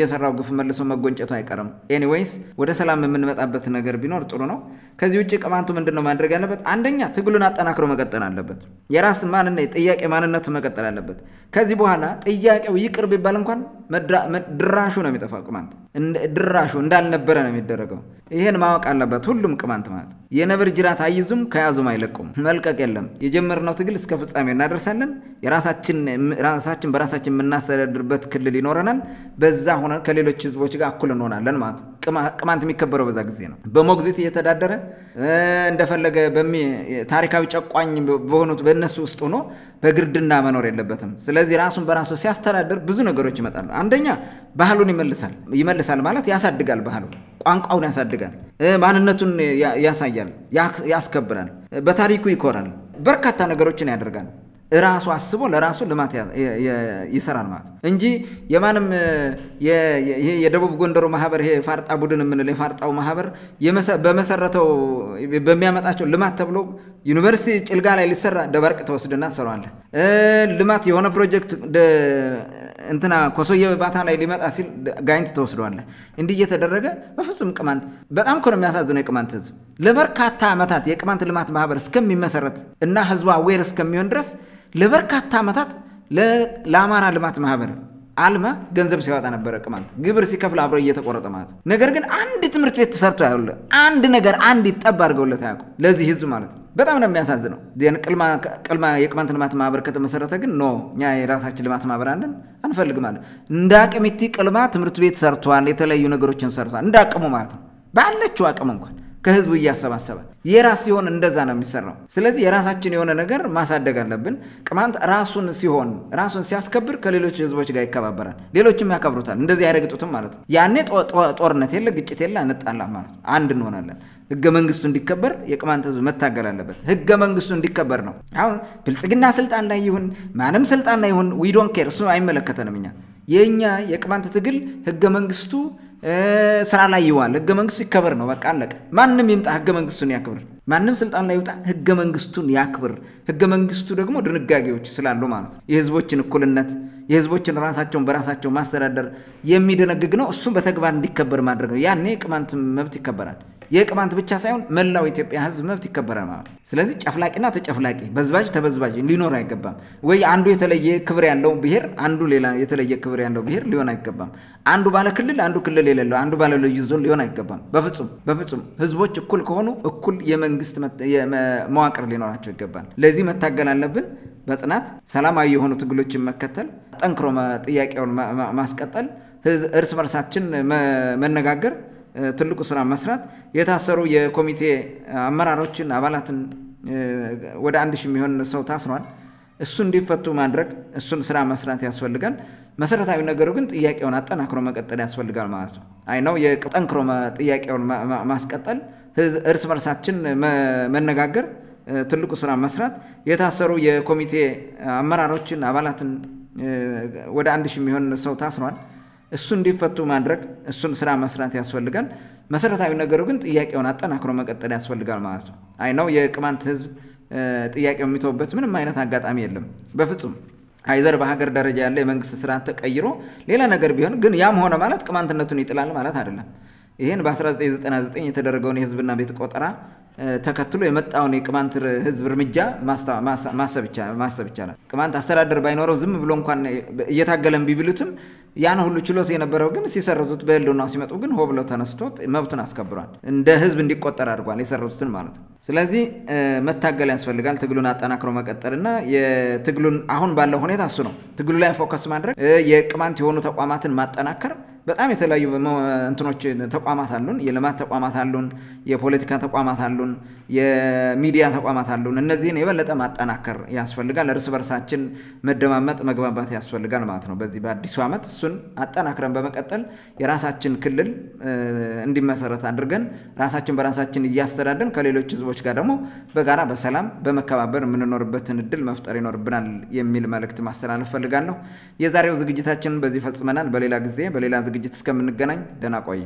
የሰራው ግፍ መልሶ መጎንጨቱ አይቀርም። ኤኒዌይስ ወደ ሰላም የምንመጣበት ነገር ቢኖር ጥሩ ነው። ከዚህ ውጭ ቅማንቱ ምንድን ነው ማድረግ ያለበት? አንደኛ ትግሉን አጠናክሮ መቀጠል አለበት። የራስ ማንነት ጥያቄ ማንነቱ መቀጠል አለበት። ከዚህ በኋላ ጥያቄው ይቅር ቢባል እንኳን ድራሹ ነው የሚጠፋው ቅማንት ድራሹ እንዳልነበረ ነው የሚደረገው። ይሄን ማወቅ አለበት ሁሉም ቅማንት ማለት ነው። የነብር ጅራት አይዙም ከያዙም አይለቁም። መልቀቅ የለም። የጀመርነው ትግል እስከ ፍጻሜ እናደርሳለን። የራሳችን ራሳችን በራሳችን የምናስተዳድርበት ክልል ይኖረናል። በዛ ሆነ ከሌሎች ህዝቦች ጋር እኩል እንሆናለን ማለት ነው። ቅማንት የሚከበረው በዛ ጊዜ ነው። በሞግዚት እየተዳደረ እንደፈለገ ታሪካዊ ጨቋኝ በሆኑት በእነሱ ውስጥ ሆኖ በግርድና መኖር የለበትም። ስለዚህ ራሱን በራሱ ሲያስተዳድር ብዙ ነገሮች ይመጣሉ። አንደኛ ባህሉን ይመልሳል። ይመልሳል ማለት ያሳድጋል ባህሉን ቋንቋውን ያሳድጋል፣ ማንነቱን ያሳያል፣ ያስከብራል፣ በታሪኩ ይኮራል፣ በርካታ ነገሮችን ያደርጋል። ራሱ አስቦ ለራሱ ልማት ይሰራል ማለት እንጂ የማንም ይሄ የደቡብ ጎንደሩ ማህበር ይሄ ፋርጣ ቡድን የምንለው የፋርጣው ማህበር በመሰረተው በሚያመጣቸው ልማት ተብሎ ዩኒቨርሲቲ ጭልጋ ላይ ሊሰራ ደባርቅ ተወስድና ትሰራዋለህ። ልማት የሆነ ፕሮጀክት እንትና ኮሶየ ባታ ላይ ሊመጣ ሲል ጋይንት ተወስደዋለ። እንዲህ እየተደረገ በፍጹም ቅማንት በጣም እኮ ነው የሚያሳዝነው። የቅማንት ህዝብ ለበርካታ ዓመታት የቅማንት ልማት ማህበር እስከሚመሰረት እና ህዝቧ ዌር እስከሚሆን ድረስ ለበርካታ ዓመታት ለአማራ ልማት ማህበር አልመ ገንዘብ ሲያወጣ ነበረ ቅማንት ግብር ሲከፍል አብረ እየተቆረጠ ማለት ነው። ነገር ግን አንድ ትምህርት ቤት ተሰርቶ ያለ አንድ ነገር አንድ ይጠባ አድርገውለት አያውቁም ለዚህ ህዝብ ማለት ነው። በጣም ነው የሚያሳዝነው። ቅልማ የቅማንት ልማት ማህበር ከተመሰረተ ግን ኖ እኛ የራሳችን ልማት ማህበር አንድን አንፈልግም አለ። እንደ አቅሚቲ ቅልማ ትምህርት ቤት ሰርቷል፣ የተለያዩ ነገሮችን ሰርቷል። እንደ አቅሙ ማለት ነው ባለችው አቅም እንኳን ከህዝቡ እያሰባሰበ የራስ ሲሆን እንደዛ ነው የሚሰራው። ስለዚህ የራሳችን የሆነ ነገር ማሳደግ አለብን። ቅማንት ራሱን ሲሆን ራሱን ሲያስከብር ከሌሎች ህዝቦች ጋር ይከባበራል፣ ሌሎችም ያከብሩታል። እንደዚህ አይረግጡትም ማለት ነው። ያኔ ጦርነት የለ፣ ግጭት የለ፣ አንጣላም ማለት ነው። አንድ እንሆናለን። ህገ መንግስቱ እንዲከበር የቅማንት ህዝብ መታገል አለበት። ህገ መንግስቱ እንዲከበር ነው። አሁን ብልጽግና ስልጣን ላይ ይሁን ማንም ስልጣን ላይ ይሁን ዊዶን ኬር፣ እሱ አይመለከተንም። እኛ የእኛ የቅማንት ትግል ህገ መንግስቱ ስራ ላይ ይዋል። ህገ መንግስቱ ይከበር ነው። በቃ አለቀ። ማንም ይምጣ ህገ መንግስቱን ያክብር። ማንም ስልጣን ላይ ይውጣ ህገ መንግስቱን ያክብር። ህገ መንግስቱ ደግሞ ድንጋጌዎች ስላሉ ማለት ነው። የህዝቦችን እኩልነት፣ የህዝቦችን ራሳቸውን በራሳቸው ማስተዳደር የሚደነግግ ነው። እሱም በተግባር እንዲከበር ማድረግ ነው። ያኔ ቅማንት መብት ይከበራል። የቅማንት ብቻ ሳይሆን መላው የኢትዮጵያ ህዝብ መብት ይከበራል ማለት ነው። ስለዚህ ጨፍላቂና ተጨፍላቂ፣ በዝባጅ ተበዝባጅ ሊኖር አይገባም። ወይ አንዱ የተለየ ክብር ያለው ብሄር አንዱ ሌላ የተለየ ክብር ያለው ብሄር ሊሆን አይገባም። አንዱ ባለ ክልል፣ አንዱ ክልል የሌለው፣ አንዱ ባለ ልዩ ዞን ሊሆን አይገባም። በፍጹም በፍጹም። ህዝቦች እኩል ከሆኑ እኩል የመንግስት መዋቅር ሊኖራቸው ይገባል። ለዚህ መታገል አለብን። በጽናት ሰላማዊ የሆኑ ትግሎችን መከተል፣ ጠንክሮ ጥያቄውን ማስቀጠል፣ እርስ በርሳችን መነጋገር ትልቁ ስራ መስራት የታሰሩ የኮሚቴ አመራሮችን አባላትን ወደ አንድ ሺህ የሚሆን ሰው ታስሯል። እሱ እንዲፈቱ ማድረግ እሱን ስራ መስራት ያስፈልጋል። መሰረታዊ ነገሩ ግን ጥያቄውን አጠናክሮ መቀጠል ያስፈልጋል ማለት ነው። አይ ነው ጠንክሮ ጥያቄውን ማስቀጠል፣ እርስ በርሳችን መነጋገር፣ ትልቁ ስራ መስራት፣ የታሰሩ የኮሚቴ አመራሮችን አባላትን ወደ አንድ ሺህ የሚሆን ሰው ታስሯል። እሱ እንዲፈቱ ማድረግ እሱን ስራ መስራት ያስፈልጋል። መሰረታዊ ነገሩ ግን ጥያቄውን አጠናክሮ መቀጠል ያስፈልጋል ማለት ነው። አይ ነው የቅማንት ህዝብ ጥያቄው የሚተውበት ምንም አይነት አጋጣሚ የለም በፍጹም። አይዘር በሀገር ደረጃ ያለ የመንግስት ስርዓት ተቀይሮ ሌላ ነገር ቢሆን ግን ያም ሆነ ማለት ቅማንትነቱን ይጥላል ማለት አይደለም። ይህን በ1999 የተደረገውን የህዝብና ቤት ቆጠራ ተከትሎ የመጣውን የቅማንት ህዝብ እርምጃ ማሰብ ይቻላል። ቅማንት አስተዳደር ባይኖረው ዝም ብሎ እንኳን እየታገለን ቢብሉትም። ያን ሁሉ ችሎት የነበረው ግን ሲሰርዙት በህልውናው ሲመጡ ግን ሆ ብሎ ተነስቶ መብቱን አስከብሯል። እንደ ህዝብ እንዲቆጠር አድርጓል፣ የሰረዙትን ማለት ነው። ስለዚህ መታገል ያስፈልጋል። ትግሉን አጠናክሮ መቀጠልና የትግሉን አሁን ባለው ሁኔታ እሱ ነው። ትግሉ ላይ ፎከስ ማድረግ፣ የቅማንት የሆኑ ተቋማትን ማጠናከር በጣም የተለያዩ እንትኖች ተቋማት አሉን። የልማት ተቋማት አሉን። የፖለቲካ ተቋማት አሉን። የሚዲያ ተቋማት አሉን። እነዚህን የበለጠ ማጠናከር ያስፈልጋል። እርስ በርሳችን መደማመጥ፣ መግባባት ያስፈልጋል ማለት ነው። በዚህ በአዲሱ ዓመት እሱን አጠናክረን በመቀጠል የራሳችን ክልል እንዲመሰረት አድርገን ራሳችን በራሳችን እያስተዳደን ከሌሎች ህዝቦች ጋር ደግሞ በጋራ በሰላም በመከባበር የምንኖርበትን እድል መፍጠር ይኖርብናል የሚል መልእክት ማስተላለፍ ፈልጋለሁ። የዛሬው ዝግጅታችን በዚህ ፈጽመናል። በሌላ ጊዜ በሌላ ዝግጅት እስከምንገናኝ ደህና ቆዩ።